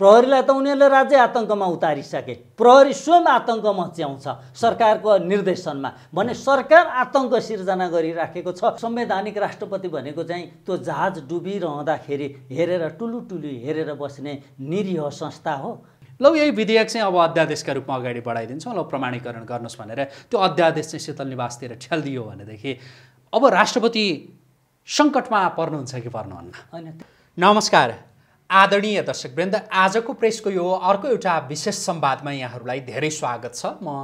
प्रहरीलाई त उनीहरूले राज्य आतङ्कमा उतारिसके प्रहरी स्वयं आतङ्क मच्याउँछ सरकारको निर्देशनमा भने सरकार आतङ्क सिर्जना गरिराखेको छ संवैधानिक राष्ट्रपति भनेको चाहिँ त्यो जहाज डुबिरहँदाखेरि हेरेर टुलु टुलु हेरेर बस्ने निरीह संस्था हो ल यही विधेयक चाहिँ अब अध्यादेशका रूपमा अगाडि बढाइदिन्छौँ ल प्रमाणीकरण गर्नुहोस् भनेर त्यो अध्यादेश चाहिँ शीतल निवासतिर ठ्यालिदियो भनेदेखि अब राष्ट्रपति सङ्कटमा पर्नुहुन्छ कि पर्नुहुन्न होइन नमस्कार आदरणीय दर्शकवृन्द आजको प्रेसको यो अर्को एउटा विशेष संवादमा यहाँहरूलाई धेरै स्वागत छ म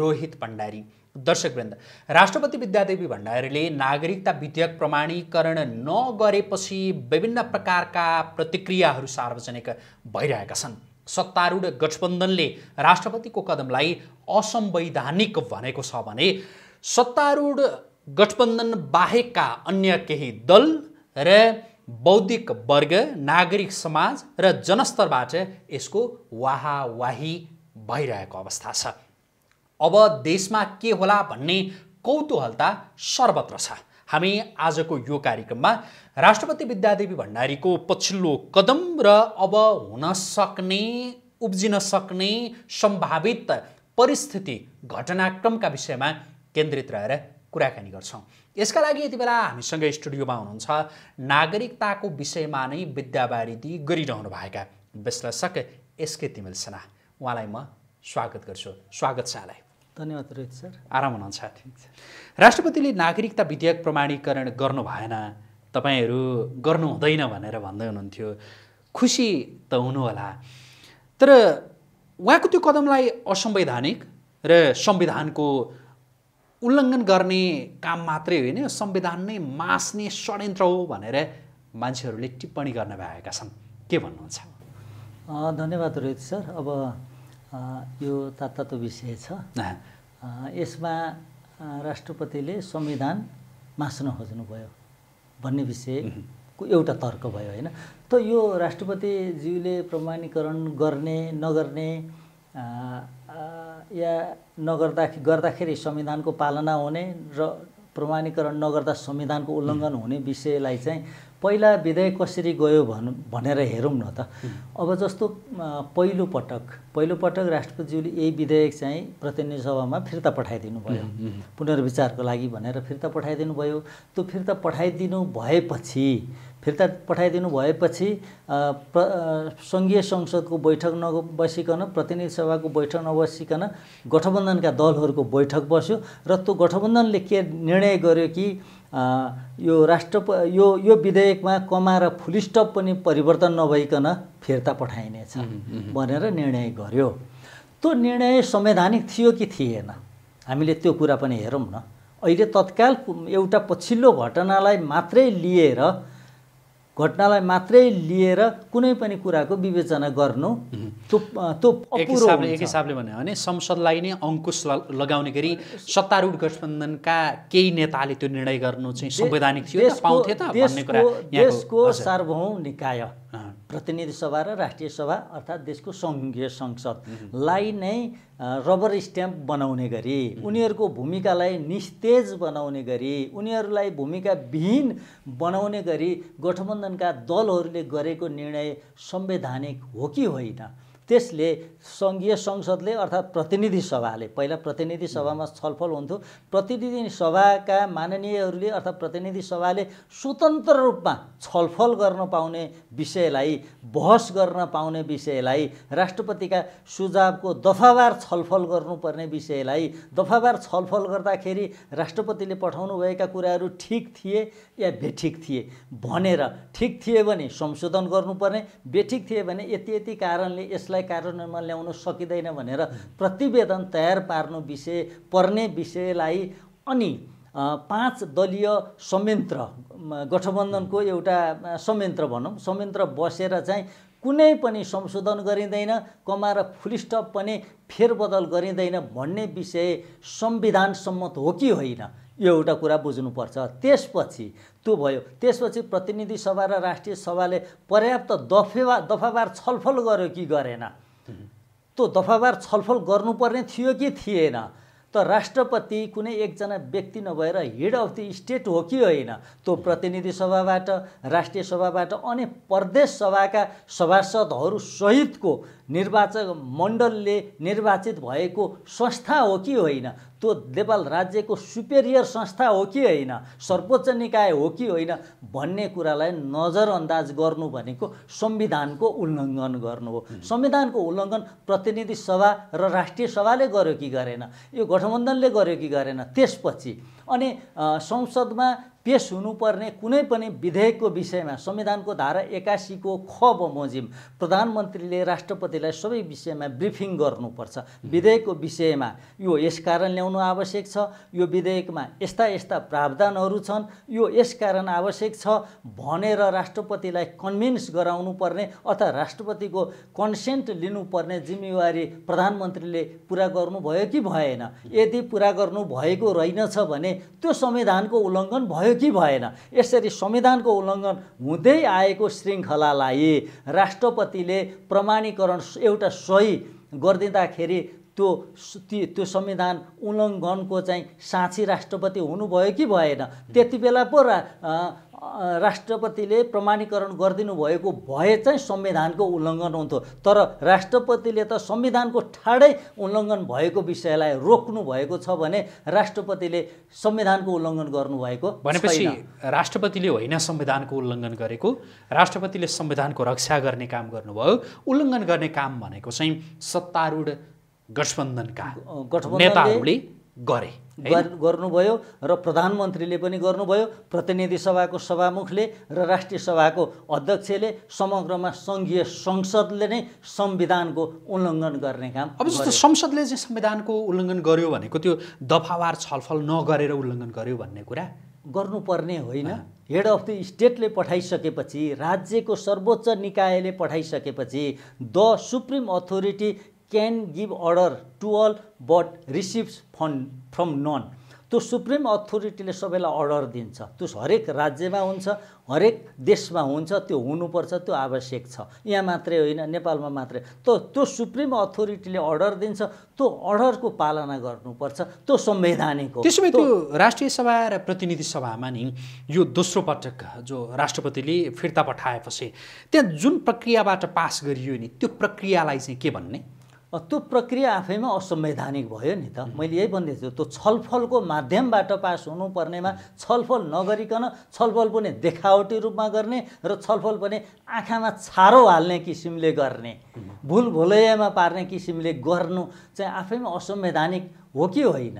रोहित भण्डारी दर्शकवृन्द राष्ट्रपति विद्यादेवी भण्डारीले नागरिकता विधेयक प्रमाणीकरण नगरेपछि विभिन्न प्रकारका प्रतिक्रियाहरू सार्वजनिक भइरहेका छन् सत्तारूढ गठबन्धनले राष्ट्रपतिको कदमलाई असंवैधानिक भनेको छ भने सत्तारूढ गठबन्धन बाहेकका अन्य केही दल र बौद्धिक वर्ग नागरिक समाज र जनस्तरबाट यसको वाहवाही भइरहेको अवस्था छ अब देशमा के होला भन्ने कौतूहलता सर्वत्र छ हामी आजको यो कार्यक्रममा राष्ट्रपति विद्यादेवी भण्डारीको पछिल्लो कदम र अब हुन सक्ने उब्जिन सक्ने सम्भावित परिस्थिति घटनाक्रमका विषयमा केन्द्रित रहेर कुराकानी गर्छौँ यसका लागि यति बेला हामीसँग स्टुडियोमा हुनुहुन्छ नागरिकताको विषयमा नै विद्यावारिधि गरिरहनु भएका विश्लेषक एसके तिमिल सेना उहाँलाई म स्वागत गर्छु स्वागत छ यहाँलाई धन्यवाद रोहित सर आराम हुनुहुन्छ राष्ट्रपतिले नागरिकता विधेयक प्रमाणीकरण गर्नु भएन तपाईँहरू गर्नु हुँदैन भनेर भन्दै हुनुहुन्थ्यो खुसी त हुनुहोला तर उहाँको त्यो कदमलाई असंवैधानिक र संविधानको उल्लङ्घन गर्ने काम मात्रै होइन संविधान नै मास्ने षड्यन्त्र हो भनेर मान्छेहरूले टिप्पणी गर्न भएका छन् के भन्नुहुन्छ धन्यवाद रोहित सर अब यो तात्तातो विषय छ यसमा राष्ट्रपतिले संविधान मास्न खोज्नुभयो भन्ने विषयको एउटा तर्क भयो होइन त यो राष्ट्रपतिज्यूले प्रमाणीकरण गर्ने नगर्ने या नगर्दा गर्दाखेरि संविधानको पालना हुने र प्रमाणीकरण नगर्दा संविधानको उल्लङ्घन हुने विषयलाई चाहिँ पहिला विधेयक कसरी गयो भन् भनेर हेरौँ न त अब जस्तो पहिलोपटक पहिलोपटक राष्ट्रपतिज्यूले यही विधेयक चाहिँ प्रतिनिधि सभामा फिर्ता पठाइदिनु भयो पुनर्विचारको लागि भनेर फिर्ता पठाइदिनु भयो त्यो फिर्ता पठाइदिनु भएपछि फिर्ता पठाइदिनु भएपछि प्र सङ्घीय संसदको बैठक नबसिकन प्रतिनिधि सभाको बैठक नबसिकन गठबन्धनका दलहरूको बैठक बस्यो र त्यो गठबन्धनले के निर्णय गर्यो कि यो राष्ट्र यो यो विधेयकमा कमा र फुलिस्टप पनि परिवर्तन नभइकन फिर्ता पठाइनेछ भनेर निर्णय गर्यो त्यो निर्णय संवैधानिक थियो कि थिएन हामीले त्यो कुरा पनि हेरौँ न अहिले तत्काल एउटा पछिल्लो घटनालाई मात्रै लिएर घटनालाई मात्रै लिएर कुनै पनि कुराको विवेचना गर्नु त्यो त्यो एक हिसाबले एक हिसाबले भन्यो भने संसदलाई नै अङ्कुश लगाउने गरी सत्तारूढ गठबन्धनका केही नेताले त्यो निर्णय गर्नु चाहिँ संवैधानिक थियो पाउँथे त भन्ने देशको सार्वभौम निकाय प्रतिनिधि सभा र राष्ट्रिय सभा अर्थात् देशको सङ्घीय संसदलाई नै रबर स्ट्याम्प बनाउने गरी उनीहरूको भूमिकालाई निस्तेज बनाउने गरी उनीहरूलाई भूमिका विहीन बनाउने गरी गठबन्धनका दलहरूले गरेको निर्णय संवैधानिक हो कि होइन त्यसले सङ्घीय संसदले अर्थात् प्रतिनिधि सभाले पहिला प्रतिनिधि सभामा छलफल हुन्थ्यो प्रतिनिधि सभाका माननीयहरूले अर्थात् प्रतिनिधि सभाले स्वतन्त्र रूपमा छलफल गर्न पाउने विषयलाई बहस गर्न पाउने विषयलाई राष्ट्रपतिका सुझावको दफावार छलफल गर्नुपर्ने विषयलाई दफावार छलफल गर्दाखेरि राष्ट्रपतिले पठाउनुभएका कुराहरू ठिक थिए या बेठिक थिए भनेर ठिक थिए भने संशोधन गर्नुपर्ने बेठिक थिए भने यति यति कारणले यसलाई यसलाई कार्यान्वयनमा ल्याउन सकिँदैन भनेर प्रतिवेदन तयार पार्नु विषय पर्ने विषयलाई अनि पाँच दलीय संयन्त्र गठबन्धनको एउटा संयन्त्र भनौँ संयन्त्र बसेर चाहिँ कुनै पनि संशोधन गरिँदैन कमा र फुलस्टप पनि फेरबदल गरिँदैन भन्ने विषय संविधान सम्मत हो कि होइन यो एउटा कुरा बुझ्नुपर्छ त्यसपछि त्यो भयो त्यसपछि प्रतिनिधि सभा र राष्ट्रिय सभाले पर्याप्त दफेवा दफावार छलफल गर्यो कि गरेन त्यो दफावार छलफल गर्नुपर्ने थियो कि थिएन त राष्ट्रपति कुनै एकजना व्यक्ति नभएर हेड अफ द स्टेट हो कि होइन त्यो प्रतिनिधि सभाबाट राष्ट्रिय सभाबाट अनि प्रदेश सभाका सभासदहरू सहितको निर्वाचक मण्डलले निर्वाचित भएको संस्था हो कि होइन त्यो नेपाल राज्यको सुपेरियर संस्था हो कि होइन सर्वोच्च निकाय हो कि होइन भन्ने कुरालाई नजरअन्दाज गर्नु भनेको संविधानको उल्लङ्घन गर्नु हो संविधानको उल्लङ्घन प्रतिनिधि सभा र राष्ट्रिय सभाले गर्यो कि गरेन यो गठबन्धनले गर्यो कि गरेन त्यसपछि अनि संसदमा पेस हुनुपर्ने कुनै पनि विधेयकको विषयमा संविधानको धारा एकासीको ख बमोजिम प्रधानमन्त्रीले राष्ट्रपतिलाई सबै विषयमा ब्रिफिङ गर्नुपर्छ विधेयकको विषयमा यो यसकारण ल्याउनु आवश्यक छ यो विधेयकमा यस्ता यस्ता प्रावधानहरू छन् यो यसकारण आवश्यक छ भनेर राष्ट्रपतिलाई कन्भिन्स गराउनु पर्ने अथवा राष्ट्रपतिको कन्सेन्ट लिनुपर्ने जिम्मेवारी प्रधानमन्त्रीले पुरा गर्नुभयो कि भएन यदि पुरा गर्नुभएको रहेनछ भने त्यो संविधानको उल्लङ्घन भयो कि भएन यसरी संविधानको उल्लङ्घन हुँदै आएको श्रृङ्खलालाई राष्ट्रपतिले प्रमाणीकरण एउटा सही गरिदिँदाखेरि त्यो त्यो संविधान उल्लङ्घनको चाहिँ साँची राष्ट्रपति हुनुभयो कि भएन त्यति बेला पो रा राष्ट्रपतिले प्रमाणीकरण गरिदिनु भएको भए चाहिँ संविधानको उल्लङ्घन हुन्थ्यो तर राष्ट्रपतिले त संविधानको ठाडै उल्लङ्घन भएको विषयलाई रोक्नु भएको छ भने राष्ट्रपतिले संविधानको उल्लङ्घन गर्नुभएको भनेपछि राष्ट्रपतिले होइन संविधानको उल्लङ्घन गरेको राष्ट्रपतिले संविधानको रक्षा गर्ने काम गर्नुभयो उल्लङ्घन गर्ने काम भनेको चाहिँ सत्तारूढ गठबन्धनका नेताहरूले गरे गर्नुभयो र प्रधानमन्त्रीले पनि गर्नुभयो प्रतिनिधि सभाको सभामुखले र राष्ट्रिय सभाको अध्यक्षले समग्रमा सङ्घीय संसदले नै संविधानको उल्लङ्घन गर्ने काम अब जस्तो संसदले चाहिँ संविधानको उल्लङ्घन गर्यो भनेको त्यो दफावार छलफल नगरेर उल्लङ्घन गर्यो भन्ने कुरा गर्नुपर्ने होइन हेड अफ द स्टेटले पठाइसकेपछि राज्यको सर्वोच्च निकायले पठाइसकेपछि the supreme authority can give order to all but receives fund from none त्यो सुप्रिम अथोरिटीले सबैलाई अर्डर दिन्छ त्यो हरेक राज्यमा हुन्छ हरेक देशमा हुन्छ त्यो हुनुपर्छ त्यो आवश्यक छ यहाँ मात्रै होइन नेपालमा मात्रै त त्यो सुप्रिम अथोरिटीले अर्डर दिन्छ त्यो अर्डरको पालना गर्नुपर्छ त्यो संवैधानिक हो भए त्यो राष्ट्रिय सभा र प्रतिनिधि सभामा नि यो दोस्रो पटक जो राष्ट्रपतिले फिर्ता पठाएपछि त्यहाँ जुन प्रक्रियाबाट पास गरियो नि त्यो प्रक्रियालाई चाहिँ के भन्ने त्यो प्रक्रिया आफैमा असंवैधानिक भयो नि त मैले यही भन्दैछु त्यो छलफलको माध्यमबाट पास हुनुपर्नेमा छलफल नगरिकन छलफल पनि देखावटी रूपमा गर्ने र छलफल पनि आँखामा छारो हाल्ने किसिमले गर्ने भुल भुलैयामा पार्ने किसिमले गर्नु चाहिँ आफैमा असंवैधानिक हो कि होइन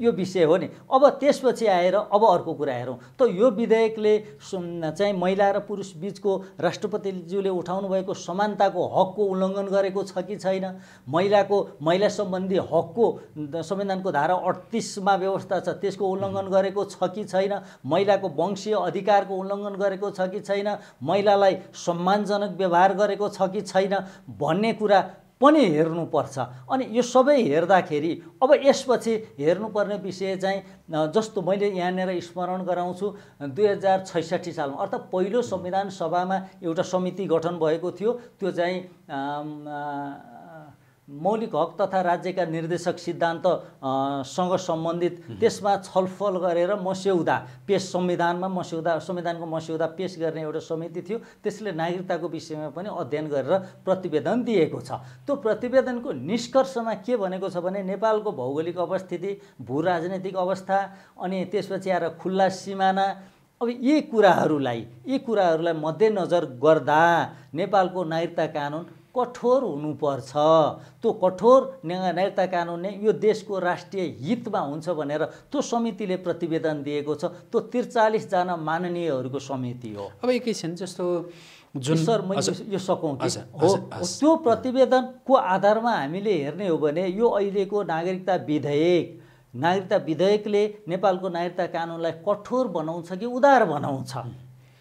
यो विषय हो नि अब त्यसपछि आएर अब अर्को कुरा हेरौँ त यो विधेयकले चाहिँ महिला र पुरुष बिचको राष्ट्रपतिज्यूले उठाउनु भएको समानताको हकको उल्लङ्घन गरेको छ कि छैन महिलाको महिला सम्बन्धी हकको संविधानको धारा अडतिसमा व्यवस्था छ त्यसको उल्लङ्घन गरेको छ कि छैन महिलाको वंशीय अधिकारको उल्लङ्घन गरेको छ कि छैन महिलालाई सम्मानजनक व्यवहार गरेको छ कि छैन भन्ने कुरा पनि हेर्नुपर्छ अनि यो सबै हेर्दाखेरि अब यसपछि हेर्नुपर्ने विषय चाहिँ जस्तो मैले यहाँनिर स्मरण गराउँछु दुई हजार छैसठी सालमा अर्थात् पहिलो संविधान सभामा एउटा समिति गठन भएको थियो त्यो चाहिँ मौलिक हक तथा राज्यका निर्देशक सिद्धान्तसँग सम्बन्धित त्यसमा छलफल गरेर मस्यौदा पेस संविधानमा मस्यौदा संविधानको मस्यौदा पेस गर्ने एउटा समिति थियो त्यसले नागरिकताको विषयमा पनि अध्ययन गरेर प्रतिवेदन दिएको छ त्यो प्रतिवेदनको निष्कर्षमा के भनेको छ भने नेपालको भौगोलिक अवस्थिति भू राजनैतिक अवस्था अनि त्यसपछि आएर खुल्ला सिमाना अब यी कुराहरूलाई यी कुराहरूलाई मध्यनजर गर्दा नेपालको नागरिकता कानुन कठोर हुनुपर्छ त्यो कठोर न्यायता कानुन यो देशको राष्ट्रिय हितमा हुन्छ भनेर त्यो समितिले प्रतिवेदन दिएको छ त्यो त्रिचालिसजना माननीयहरूको समिति हो अब एकैछिन जस्तो जुन सर म यो सकौँ हो त्यो प्रतिवेदनको आधारमा हामीले हेर्ने हो भने यो अहिलेको नागरिकता विधेयक नागरिकता विधेयकले नेपालको नागरिकता कानुनलाई कठोर बनाउँछ कि उदार बनाउँछ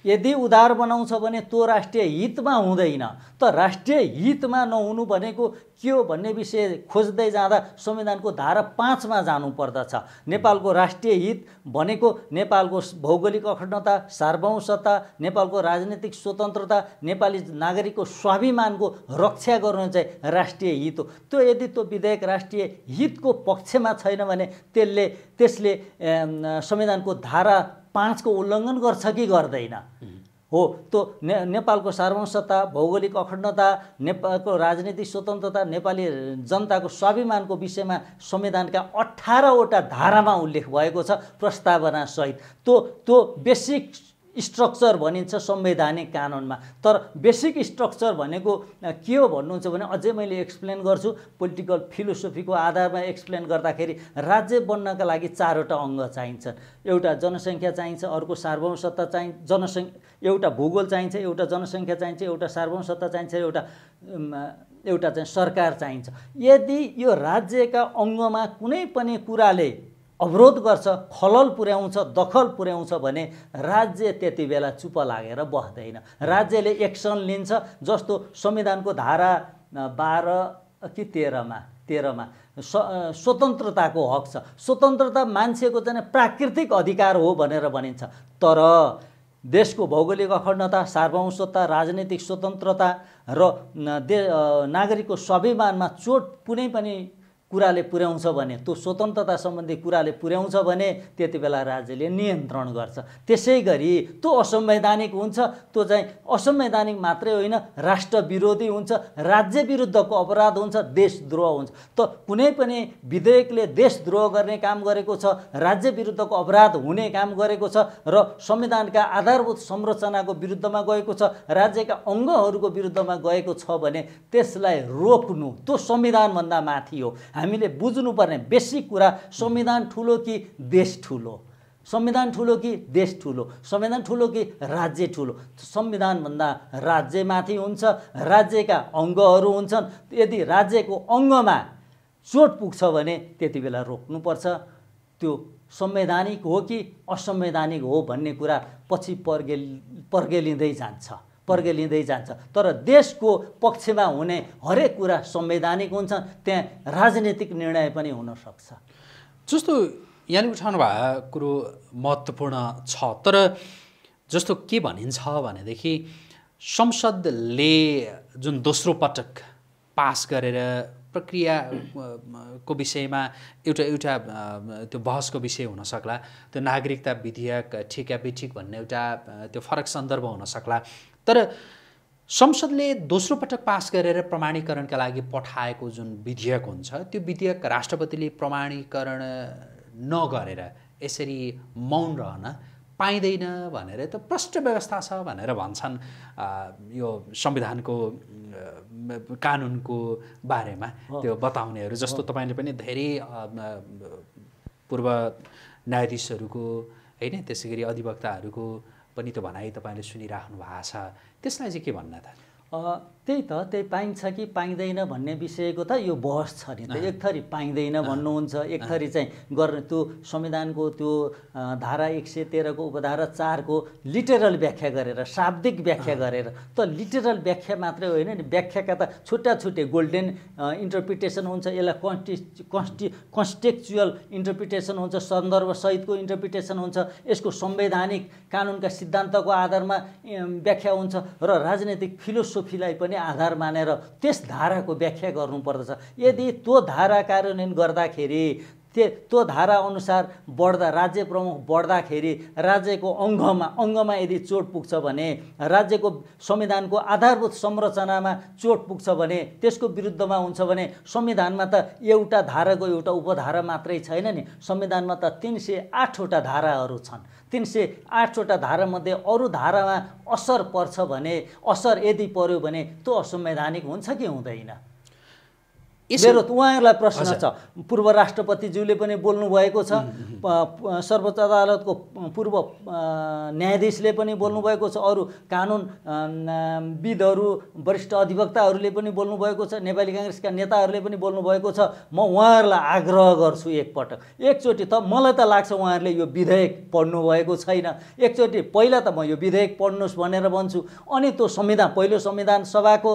यदि उधार बनाउँछ भने त्यो राष्ट्रिय हितमा हुँदैन त राष्ट्रिय हितमा नहुनु भनेको के हो भन्ने विषय खोज्दै जाँदा संविधानको धारा पाँचमा जानुपर्दछ नेपालको राष्ट्रिय हित भनेको नेपालको भौगोलिक अखण्डता सार्वंशता नेपालको राजनैतिक स्वतन्त्रता नेपाली नागरिकको स्वाभिमानको रक्षा गर्नु चाहिँ राष्ट्रिय हित हो त्यो यदि त्यो विधेयक राष्ट्रिय हितको पक्षमा छैन भने त्यसले त्यसले संविधानको धारा पाँचको उल्लङ्घन गर्छ कि गर्दैन हो त्यो ने नेपालको सार्वसत्ता भौगोलिक अखण्डता नेपालको राजनीतिक स्वतन्त्रता नेपाली जनताको स्वाभिमानको विषयमा संविधानका अठारवटा धारामा उल्लेख भएको छ प्रस्तावनासहित त्यो त्यो बेसिक स्ट्रक्चर भनिन्छ संवैधानिक कानुनमा तर बेसिक स्ट्रक्चर भनेको के हो भन्नुहुन्छ भने अझै मैले एक्सप्लेन गर्छु पोलिटिकल फिलोसोफीको आधारमा एक्सप्लेन गर्दाखेरि राज्य बन्नका लागि चारवटा अङ्ग चाहिन्छ एउटा जनसङ्ख्या चाहिन्छ अर्को सार्वभौम सत्ता चाहिन्छ जनसङ् एउटा भूगोल चाहिन्छ एउटा जनसङ्ख्या चाहिन्छ एउटा सार्वभौम सत्ता चाहिन्छ एउटा एउटा चाहिँ सरकार चाहिन्छ यदि यो राज्यका अङ्गमा कुनै पनि कुराले अवरोध गर्छ खलल पुर्याउँछ दखल पुर्याउँछ भने राज्य त्यति बेला चुप लागेर बस्दैन राज्यले एक्सन लिन्छ जस्तो संविधानको धारा बाह्र कि तेह्रमा तेह्रमा स्वतन्त्रताको हक छ स्वतन्त्रता मान्छेको चाहिँ प्राकृतिक अधिकार हो भनेर भनिन्छ तर देशको भौगोलिक अखण्डता सार्वंशता राजनैतिक स्वतन्त्रता र दे नागरिकको स्वाभिमानमा चोट कुनै पनि कुराले पुर्याउँछ भने त्यो स्वतन्त्रता सम्बन्धी कुराले पुर्याउँछ भने त्यति बेला राज्यले नियन्त्रण गर्छ त्यसै गरी त्यो असंवैधानिक हुन्छ त्यो चाहिँ असंवैधानिक मात्रै होइन राष्ट्र विरोधी हुन्छ राज्य विरुद्धको अपराध हुन्छ देशद्रोह हुन्छ त कुनै पनि विधेयकले देशद्रोह गर्ने काम गरेको छ राज्य विरुद्धको अपराध हुने काम गरेको छ र संविधानका आधारभूत संरचनाको विरुद्धमा गएको छ राज्यका अङ्गहरूको विरुद्धमा गएको छ भने त्यसलाई रोक्नु त्यो संविधानभन्दा माथि हो हामीले बुझ्नुपर्ने बेसिक कुरा संविधान ठुलो कि देश ठुलो संविधान ठुलो कि देश ठुलो संविधान ठुलो कि राज्य ठुलो संविधानभन्दा राज्यमाथि हुन्छ राज्यका अङ्गहरू हुन्छन् यदि राज्यको अङ्गमा चोट पुग्छ भने त्यति बेला रोक्नुपर्छ त्यो संवैधानिक हो कि असंवैधानिक हो भन्ने कुरा पछि पर्गे पर्गेलिँदै जान्छ लिँदै जान्छ तर देशको पक्षमा हुने हरेक कुरा संवैधानिक हुन्छ त्यहाँ राजनीतिक निर्णय पनि हुनसक्छ जस्तो यहाँनिर उठाउनु भएको कुरो महत्त्वपूर्ण छ तर जस्तो के भनिन्छ भनेदेखि संसदले जुन दोस्रो पटक पास गरेर प्रक्रियाको विषयमा एउटा एउटा त्यो बहसको विषय हुनसक्ला त्यो नागरिकता विधेयक ठिक या बेठिक भन्ने एउटा त्यो फरक सन्दर्भ हुनसक्ला तर संसदले दोस्रो पटक पास गरेर प्रमाणीकरणका लागि पठाएको जुन विधेयक हुन्छ त्यो विधेयक राष्ट्रपतिले प्रमाणीकरण नगरेर यसरी मौन रहन पाइँदैन भनेर त प्रष्ट व्यवस्था छ भनेर भन्छन् यो संविधानको कानुनको बारेमा त्यो बताउनेहरू जस्तो तपाईँले पनि धेरै पूर्व न्यायाधीशहरूको होइन त्यसै गरी अधिवक्ताहरूको पनि त्यो भनाइ तपाईँले सुनिराख्नु भएको छ त्यसलाई चाहिँ के भन्न त त्यही त त्यही पाइन्छ कि पाइँदैन भन्ने विषयको त यो बहस छ नि त एक थरी पाइँदैन भन्नुहुन्छ एक थरी चाहिँ गर्ने त्यो संविधानको त्यो धारा एक सय तेह्रको उपधारा चारको लिटरल व्याख्या गरेर शाब्दिक व्याख्या गरेर त लिटरल व्याख्या मात्रै होइन नि व्याख्याका त छुट्टा छुट्टै गोल्डेन इन्टरप्रिटेसन हुन्छ यसलाई कन्स्टि कन्स्टि कन्स्टेक्चुअल इन्टरप्रिटेसन हुन्छ सन्दर्भसहितको इन्टरप्रिटेसन हुन्छ यसको संवैधानिक कानुनका सिद्धान्तको आधारमा व्याख्या हुन्छ र राजनैतिक फिलोसोफीलाई पनि पनि आधार मानेर त्यस धाराको व्याख्या गर्नुपर्दछ यदि त्यो धारा कार्यान्वयन गर्दाखेरि त्यो त्यो धाराअनुसार बढ्दा राज्य प्रमुख बढ्दाखेरि राज्यको अङ्गमा अङ्गमा यदि चोट पुग्छ भने राज्यको संविधानको आधारभूत संरचनामा चोट पुग्छ भने त्यसको विरुद्धमा हुन्छ भने संविधानमा त एउटा धाराको एउटा उपधारा मात्रै छैन नि संविधानमा त तिन सय आठवटा धाराहरू छन् तिन सय आठवटा धारामध्ये अरू धारामा असर पर्छ भने असर यदि पर्यो भने त्यो असंवैधानिक हुन्छ कि हुँदैन मेरो उहाँहरूलाई प्रश्न छ पूर्व राष्ट्रपतिज्यूले पनि बोल्नुभएको छ सर्वोच्च अदालतको पूर्व न्यायाधीशले पनि बोल्नुभएको छ अरू कानुन विदहरू वरिष्ठ अधिवक्ताहरूले पनि बोल्नुभएको छ नेपाली काङ्ग्रेसका नेताहरूले पनि बोल्नुभएको छ म उहाँहरूलाई आग्रह गर्छु एकपटक एकचोटि त मलाई त लाग्छ उहाँहरूले यो विधेयक पढ्नुभएको छैन एकचोटि पहिला त म यो विधेयक पढ्नुहोस् भनेर भन्छु अनि त्यो संविधान पहिलो संविधान सभाको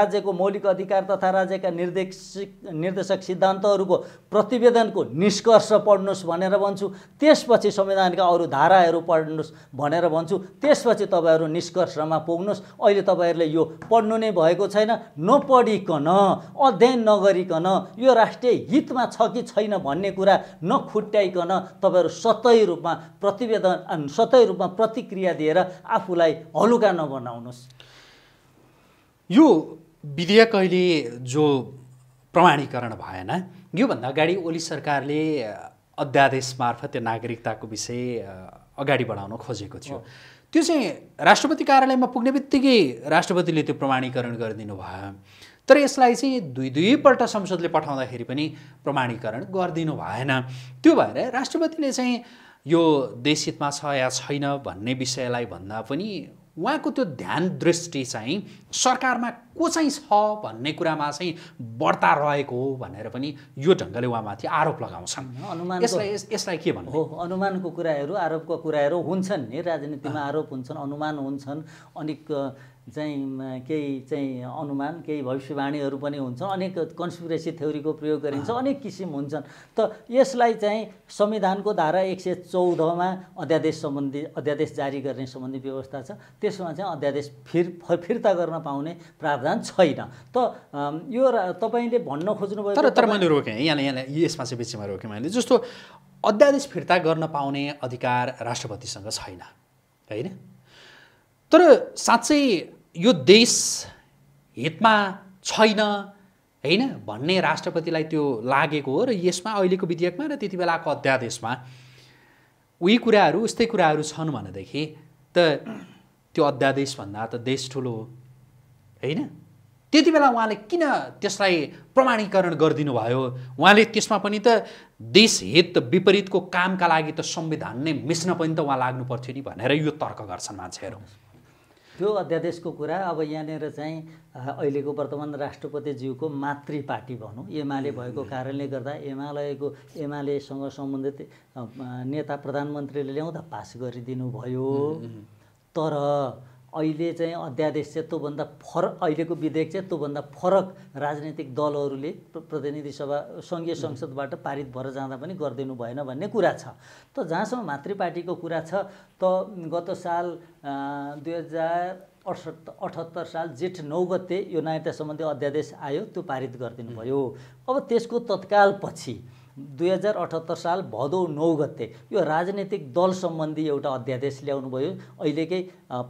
राज्यको मौलिक अधिकार तथा राज्यका निर्देश निर्देशक सिद्धान्तहरूको प्रतिवेदनको निष्कर्ष पढ्नुहोस् भनेर भन्छु त्यसपछि संविधानका अरू धाराहरू पढ्नुहोस् भनेर भन्छु त्यसपछि तपाईँहरू निष्कर्षमा पुग्नुहोस् अहिले तपाईँहरूले यो पढ्नु नै भएको छैन नपढिकन अध्ययन नगरिकन यो राष्ट्रिय हितमा छ कि छैन भन्ने कुरा नखुट्याइकन तपाईँहरू सतै रूपमा प्रतिवेदन सतै रूपमा प्रतिक्रिया दिएर आफूलाई हलुका नबनाउनुहोस् यो विधेयक अहिले जो प्रमाणीकरण भएन योभन्दा अगाडि ओली सरकारले अध्यादेश मार्फत त्यो नागरिकताको विषय अगाडि बढाउन खोजेको थियो त्यो चाहिँ राष्ट्रपति कार्यालयमा पुग्ने बित्तिकै राष्ट्रपतिले त्यो प्रमाणीकरण गरिदिनु भयो तर यसलाई चाहिँ दुई दुईपल्ट संसदले पठाउँदाखेरि पनि प्रमाणीकरण गरिदिनु भएन त्यो भएर राष्ट्रपतिले चाहिँ यो देशहितमा छ या छैन भन्ने विषयलाई भन्दा पनि उहाँको त्यो ध्यान दृष्टि चाहिँ सरकारमा को चाहिँ छ भन्ने कुरामा चाहिँ बढ्ता रहेको हो भनेर पनि यो ढङ्गले उहाँमाथि आरोप लगाउँछन् अनुमान यसलाई यसलाई के भन्नु हो अनुमानको कुराहरू आरोपको कुराहरू हुन्छन् नि राजनीतिमा आरोप हुन्छन् अनुमान हुन्छन् अनि चाहिँ केही चाहिँ अनुमान केही भविष्यवाणीहरू पनि हुन्छन् अनेक कन्सपिरेसी थ्योरीको प्रयोग गरिन्छ अनेक किसिम हुन्छन् त यसलाई चाहिँ संविधानको धारा एक सय चौधमा अध्यादेश सम्बन्धी अध्यादेश जारी गर्ने सम्बन्धी व्यवस्था छ त्यसमा चाहिँ अध्यादेश फिर फिर्ता गर्न पाउने प्रावधान छैन त यो तपाईँले भन्न खोज्नुभयो तर तर मैले रोकेँ यहाँ यहाँलाई यसमा चाहिँ बिचमा रोकेँ मैले जस्तो अध्यादेश फिर्ता गर्न पाउने अधिकार राष्ट्रपतिसँग छैन होइन तर साँच्चै यो देश हितमा छैन होइन भन्ने राष्ट्रपतिलाई त्यो लागेको हो र यसमा अहिलेको विधेयकमा र त्यति बेलाको अध्यादेशमा उही कुराहरू उस्तै कुराहरू छन् भनेदेखि त त्यो अध्यादेशभन्दा त देश ठुलो हो होइन त्यति बेला उहाँले किन त्यसलाई प्रमाणीकरण गरिदिनु भयो उहाँले त्यसमा पनि त देश हित विपरीतको कामका लागि त संविधान नै मिस्न पनि त उहाँ लाग्नु पर्थ्यो नि भनेर यो तर्क गर्छन् मान्छेहरू त्यो अध्यादेशको कुरा अब यहाँनिर चाहिँ अहिलेको वर्तमान राष्ट्रपतिज्यूको मातृ पार्टी भनौँ एमाले भएको कारणले गर्दा एमालेको एमालेसँग सम्बन्धित नेता प्रधानमन्त्रीले ल्याउँदा पास गरिदिनु भयो तर अहिले चाहिँ अध्यादेश चाहिँ त्योभन्दा फरक अहिलेको विधेयक चाहिँ त्योभन्दा फरक राजनैतिक दलहरूले प्रतिनिधि सभा सङ्घीय संसदबाट पारित भएर जाँदा पनि गरिदिनु भएन भन्ने कुरा छ त जहाँसम्म मातृ पार्टीको कुरा छ त गत साल दुई हजार अठहत्तर साल जेठ नौ गते यो नायता सम्बन्धी अध्यादेश आयो त्यो पारित गरिदिनु भयो अब त्यसको तत्काल पछि दुई हजार अठहत्तर साल भदौ नौ गते यो राजनैतिक दल सम्बन्धी एउटा अध्यादेश ल्याउनुभयो अहिलेकै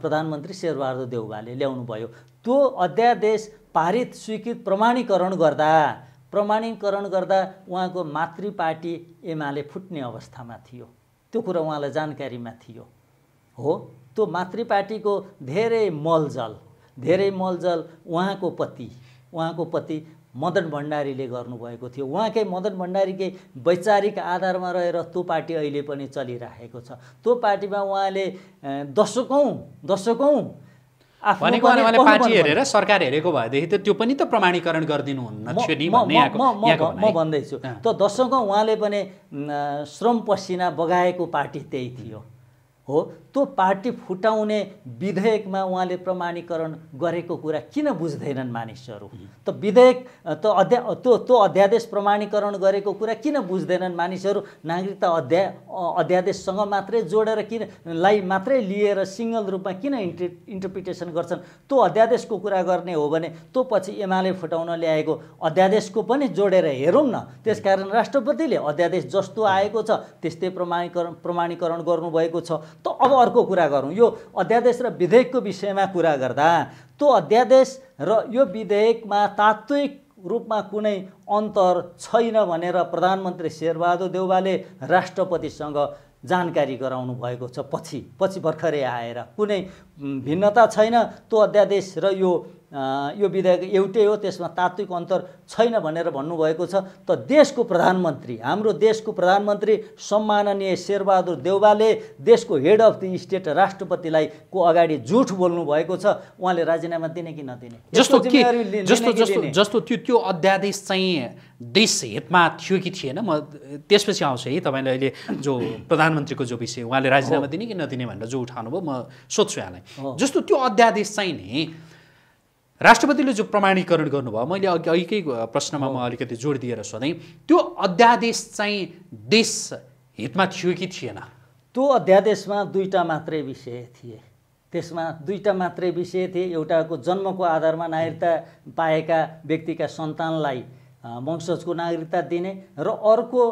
प्रधानमन्त्री शेरबहादुर देउवाले ल्याउनुभयो त्यो अध्यादेश पारित स्वीकृत प्रमाणीकरण गर्दा प्रमाणीकरण गर्दा उहाँको मातृ पार्टी एमाले फुट्ने अवस्थामा थियो त्यो कुरा उहाँलाई जानकारीमा थियो हो त्यो मातृ पार्टीको धेरै मलजल धेरै मलजल उहाँको पति उहाँको पति मदन भण्डारीले गर्नुभएको थियो उहाँकै मदन भण्डारीकै वैचारिक आधारमा रहेर त्यो पार्टी अहिले पनि चलिरहेको छ त्यो पार्टीमा उहाँले दशकौँ दशकौँ भनेको उहाँले पार्टी हेरेर सरकार हेरेको भएदेखि त त्यो पनि त प्रमाणीकरण गरिदिनु हुन्न म भन्दैछु त दशकौँ उहाँले पनि श्रम पसिना बगाएको पार्टी त्यही थियो हो त्यो पार्टी फुटाउने विधेयकमा उहाँले प्रमाणीकरण गरेको कुरा किन बुझ्दैनन् मानिसहरू त विधेयक त अध्या त्यो त्यो अध्यादेश प्रमाणीकरण गरेको कुरा किन बुझ्दैनन् मानिसहरू नागरिकता अध्या अध्यादेशसँग मात्रै जोडेर किन लाई मात्रै लिएर सिङ्गल रूपमा किन इन्टरप्रिटेसन गर्छन् त्यो अध्यादेशको कुरा गर्ने हो भने त्यो पछि एमाले फुटाउन ल्याएको अध्यादेशको पनि जोडेर हेरौँ न त्यसकारण राष्ट्रपतिले अध्यादेश जस्तो आएको छ त्यस्तै प्रमाणीकरण प्रमाणीकरण गर्नुभएको छ त अब अर्को कुरा गरौँ यो अध्यादेश र विधेयकको विषयमा कुरा गर्दा त्यो अध्यादेश र यो विधेयकमा तात्विक रूपमा कुनै अन्तर छैन भनेर प्रधानमन्त्री शेरबहादुर देउवाले राष्ट्रपतिसँग जानकारी गराउनु भएको छ पछि पछि भर्खरै आएर कुनै भिन्नता छैन त्यो अध्यादेश र यो यो विधेयक एउटै हो त्यसमा तात्विक अन्तर छैन भनेर भन्नुभएको छ त देशको प्रधानमन्त्री हाम्रो देशको प्रधानमन्त्री सम्माननीय शेरबहादुर देउबाले देशको हेड अफ द स्टेट राष्ट्रपतिलाई को अगाडि झुठ बोल्नु भएको छ उहाँले राजीनामा दिने कि नदिने जस्तो जस्तो जस्तो त्यो त्यो अध्यादेश चाहिँ देश हितमा थियो कि थिएन म त्यसपछि आउँछु है तपाईँले अहिले जो प्रधानमन्त्रीको जो विषय उहाँले राजीनामा दिने कि नदिने भनेर जो उठाउनु भयो म सोध्छु यहाँलाई जस्तो त्यो अध्यादेश चाहिँ नि राष्ट्रपतिले जो प्रमाणीकरण गर्नुभयो मैले अघि अघिकै प्रश्नमा म अलिकति जोड दिएर सोधेँ त्यो अध्यादेश चाहिँ देश हितमा थियो कि थिएन त्यो अध्यादेशमा दुईवटा मात्रै विषय थिए त्यसमा दुईवटा मात्रै विषय थिए एउटाको जन्मको आधारमा नागरिकता पाएका व्यक्तिका सन्तानलाई वंशजको नागरिकता दिने र अर्को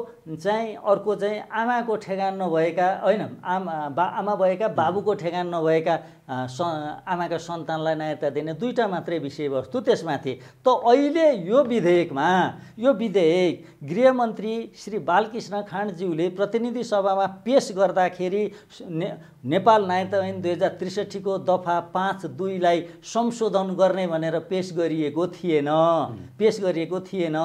चाहिँ अर्को चाहिँ आमाको ठेगान नभएका होइन आमा बा आमा भएका बाबुको ठेगान नभएका स आमाका सन्तानलाई नागरिकता दिने दुईवटा मात्रै विषयवस्तु त्यसमाथि त अहिले यो विधेयकमा यो विधेयक गृहमन्त्री श्री बालकृष्ण खाँडज्यूले प्रतिनिधि सभामा पेस गर्दाखेरि ने, नेपाल नागरिकता ऐन दुई हजार त्रिसठीको दफा पाँच दुईलाई संशोधन गर्ने भनेर पेस गरिएको थिएन पेस गरिएको थिएन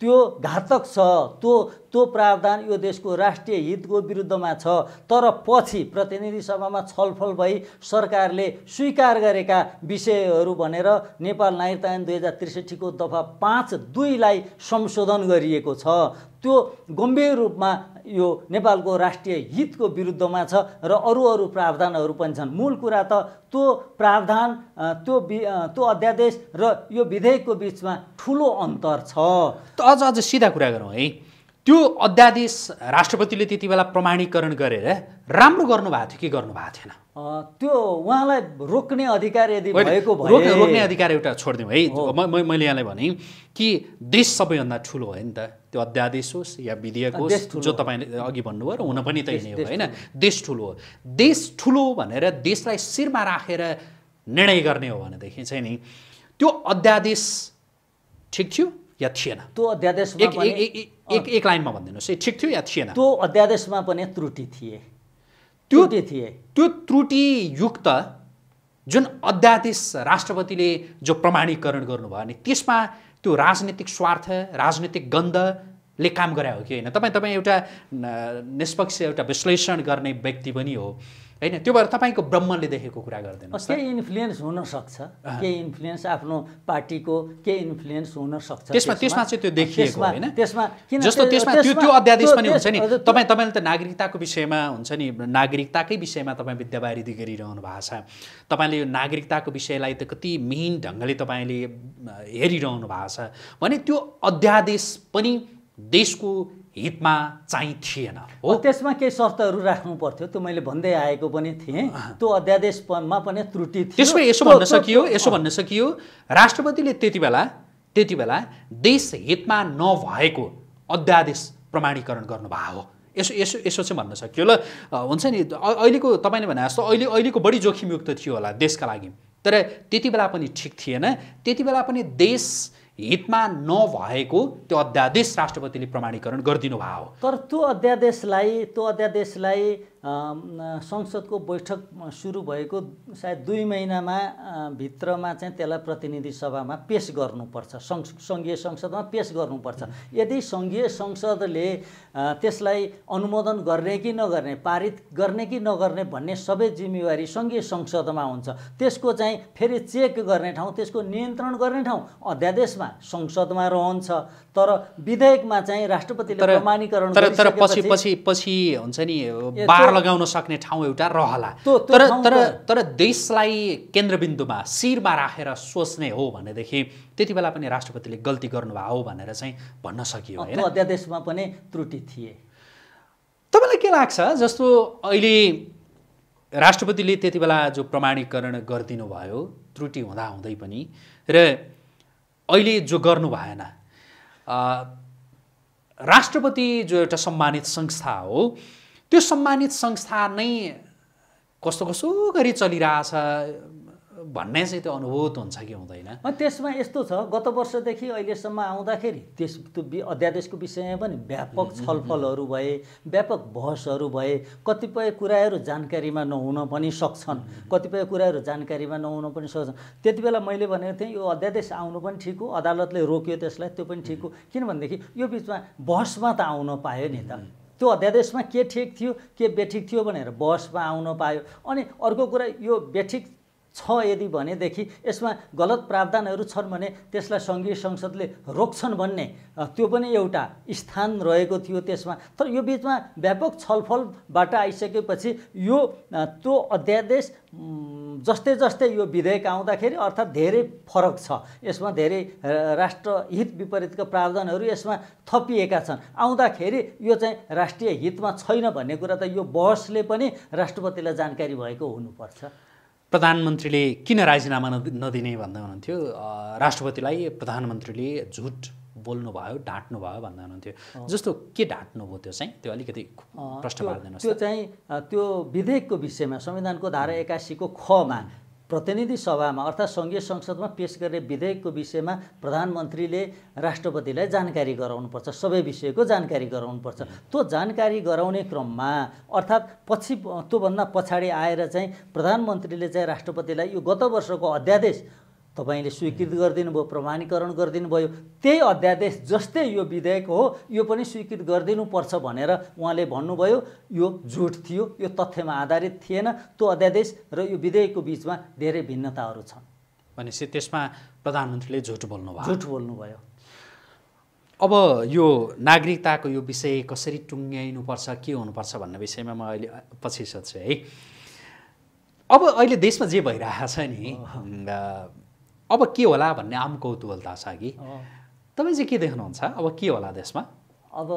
त्यो घातक छ त्यो त्यो प्रावधान यो देशको राष्ट्रिय हितको विरुद्धमा छ तर पछि प्रतिनिधि सभामा छलफल भई सरकारले स्वीकार गरेका विषयहरू भनेर नेपाल नागरिकता ऐन दुई हजार त्रिसठीको दफा पाँच दुईलाई संशोधन गरिएको छ त्यो गम्भीर रूपमा यो नेपालको राष्ट्रिय हितको विरुद्धमा छ र अरू अरू प्रावधानहरू पनि छन् मूल कुरा त त्यो प्रावधान त्यो त्यो अध्यादेश र यो विधेयकको बिचमा ठुलो अन्तर छ अझ अझ सिधा कुरा गरौँ है त्यो अध्यादेश राष्ट्रपतिले त्यति बेला प्रमाणीकरण गरेर राम्रो गर्नुभएको थियो कि गर्नुभएको थिएन त्यो उहाँलाई रोक्ने अधिकार यदि भएको रोक्ने अधिकार एउटा छोडिदिउँ है मैले यहाँलाई भने कि देश सबैभन्दा ठुलो हो नि त त्यो अध्यादेश होस् या विधेयक होस् जो तपाईँले अघि भन्नुभयो र हुन पनि त नै हो होइन देश ठुलो हो देश ठुलो भनेर देशलाई शिरमा राखेर निर्णय गर्ने हो भनेदेखि चाहिँ नि त्यो अध्यादेश ठिक थियो या थिएन त्यो अध्यादेश एक एक, लाइनमा भनिदिनुहोस् है ठिक थियो या थिएन त्यो अध्यादेशमा पनि त्रुटि थिए त्यो थिए त्यो त्रुटियुक्त जुन अध्यादेश राष्ट्रपतिले जो प्रमाणीकरण गर्नुभयो भने त्यसमा त्यो राजनीतिक स्वार्थ राजनीतिक गन्धले काम गरायो हो कि होइन तपाईँ तपाईँ एउटा निष्पक्ष एउटा विश्लेषण गर्ने व्यक्ति पनि हो होइन त्यो भएर तपाईँको ब्रह्मले देखेको कुरा गर्दैन केही इन्फ्लुएन्स हुनसक्छ केही इन्फ्लुएन्स आफ्नो पार्टीको केही इन्फ्लुएन्स हुनसक्छ त्यसमा त्यसमा चाहिँ त्यो देखिएको होइन त्यसमा जस्तो त्यसमा त्यो त्यो अध्यादेश पनि हुन्छ नि तपाईँ तपाईँले त नागरिकताको विषयमा हुन्छ नि नागरिकताकै विषयमा तपाईँ विद्यावारिधि गरिरहनु भएको छ तपाईँले यो नागरिकताको विषयलाई त कति मेन ढङ्गले तपाईँले हेरिरहनु भएको छ भने त्यो अध्यादेश पनि देशको हितमा चाहिँ थिएन हो त्यसमा केही शर्तहरू राख्नु पर्थ्यो त्यो मैले भन्दै आएको पनि थिएँ त्यो अध्यादेशमा पनि त्रुटि थियो त्यसमा यसो भन्न सकियो यसो भन्न सकियो राष्ट्रपतिले त्यति बेला त्यति बेला देश हितमा नभएको अध्यादेश प्रमाणीकरण गर्नुभएको हो यसो यसो यसो चाहिँ भन्न सकियो ल हुन्छ नि अहिलेको तपाईँले भने जस्तो अहिले अहिलेको बढी जोखिमयुक्त थियो होला देशका लागि तर त्यति बेला पनि ठिक थिएन त्यति बेला पनि देश हितमा नभएको त्यो अध्यादेश राष्ट्रपतिले प्रमाणीकरण गरिदिनु भएको तर त्यो अध्यादेशलाई त्यो अध्यादेशलाई संसदको बैठक सुरु भएको सायद दुई महिनामा भित्रमा चाहिँ त्यसलाई प्रतिनिधि सभामा पेस गर्नुपर्छ सङ्घीय संसदमा पेस गर्नुपर्छ यदि सङ्घीय संसदले त्यसलाई अनुमोदन गर्ने कि नगर्ने पारित गर्ने कि नगर्ने भन्ने सबै जिम्मेवारी सङ्घीय संसदमा हुन्छ त्यसको चाहिँ फेरि चेक गर्ने ठाउँ त्यसको नियन्त्रण गर्ने ठाउँ अध्यादेशमा संसदमा रहन्छ तर विधेयकमा चाहिँ राष्ट्रपतिले प्रमाणीकरण तर तर पछि पछि पछि हुन्छ नि बार लगाउन सक्ने ठाउँ एउटा रहला तर तर तर देशलाई केन्द्रबिन्दुमा शिरमा राखेर सोच्ने हो भनेदेखि त्यति बेला पनि राष्ट्रपतिले गल्ती गर्नुभएको हो भनेर चाहिँ भन्न सकियो होइन अध्यादेशमा पनि त्रुटि थिए तपाईँलाई के लाग्छ जस्तो अहिले राष्ट्रपतिले त्यति बेला जो प्रमाणीकरण गरिदिनु भयो त्रुटि हुँदा हुँदै पनि र अहिले जो गर्नु भएन राष्ट्रपति जो एउटा सम्मानित संस्था हो त्यो सम्मानित संस्था नै कस्तो कसो गरी चलिरहेछ भन्ने चाहिँ त्यो अनुभूत हुन्छ कि हुँदैन त्यसमा यस्तो छ गत वर्षदेखि अहिलेसम्म आउँदाखेरि त्यस त्यो अध्यादेशको विषयमा पनि व्यापक छलफलहरू भए व्यापक बहसहरू भए कतिपय कुराहरू जानकारीमा नहुन पनि सक्छन् कतिपय कुराहरू जानकारीमा नहुन पनि सक्छन् त्यति बेला मैले भनेको थिएँ यो अध्यादेश आउनु पनि ठिक हो अदालतले रोक्यो त्यसलाई त्यो पनि ठिक हो किनभनेदेखि यो बिचमा बहसमा त आउन पायो नि त त्यो अध्यादेशमा के ठिक थियो के बेठिक थियो भनेर बहसमा आउन पायो अनि अर्को कुरा यो बेठिक छ यदि भनेदेखि यसमा गलत प्रावधानहरू छन् भने त्यसलाई सङ्घीय संसदले रोक्छन् भन्ने त्यो पनि एउटा स्थान रहेको थियो त्यसमा तर यो बिचमा व्यापक छलफलबाट आइसकेपछि यो त्यो अध्यादेश जस्तै जस्तै यो विधेयक आउँदाखेरि अर्थात् धेरै फरक छ यसमा धेरै राष्ट्रहित विपरीतका प्रावधानहरू यसमा थपिएका छन् आउँदाखेरि यो चाहिँ राष्ट्रिय हितमा छैन भन्ने कुरा त यो बहसले पनि राष्ट्रपतिलाई जानकारी भएको हुनुपर्छ प्रधानमन्त्रीले किन राजीनामा नदिने भन्दै हुनुहुन्थ्यो राष्ट्रपतिलाई प्रधानमन्त्रीले झुट बोल्नुभयो ढाँट्नुभयो भन्दै हुनुहुन्थ्यो जस्तो के ढाँट्नुभयो त्यो चाहिँ त्यो अलिकति प्रश्न पार्दैन त्यो चाहिँ त्यो विधेयकको विषयमा संविधानको धारा एकासीको खमा प्रतिनिधि सभामा अर्थात् सङ्घीय संसदमा पेस गर्ने विधेयकको विषयमा प्रधानमन्त्रीले राष्ट्रपतिलाई जानकारी गराउनुपर्छ सबै विषयको जानकारी गराउनुपर्छ त्यो जानकारी गराउने क्रममा अर्थात् पछि त्योभन्दा पछाडि आएर चाहिँ प्रधानमन्त्रीले चाहिँ राष्ट्रपतिलाई यो गत वर्षको अध्यादेश तपाईँले स्वीकृत गरिदिनु भयो प्रमाणीकरण गरिदिनु भयो त्यही अध्यादेश जस्तै यो विधेयक हो यो पनि स्वीकृत गरिदिनुपर्छ भनेर उहाँले भन्नुभयो यो झुट थियो यो तथ्यमा आधारित थिएन त्यो अध्यादेश र यो विधेयकको बिचमा धेरै भिन्नताहरू छन् भनेपछि त्यसमा प्रधानमन्त्रीले झुट बोल्नुभयो झुट बोल्नुभयो अब यो नागरिकताको यो विषय कसरी टुङ्ग्याइनुपर्छ के हुनुपर्छ भन्ने विषयमा म अहिले पछि सोध्छु है अब अहिले देशमा जे भइरहेको छ नि अब के होला भन्ने आम कौतुहलता छ कि तपाईँ चाहिँ के देख्नुहुन्छ अब के होला देशमा अब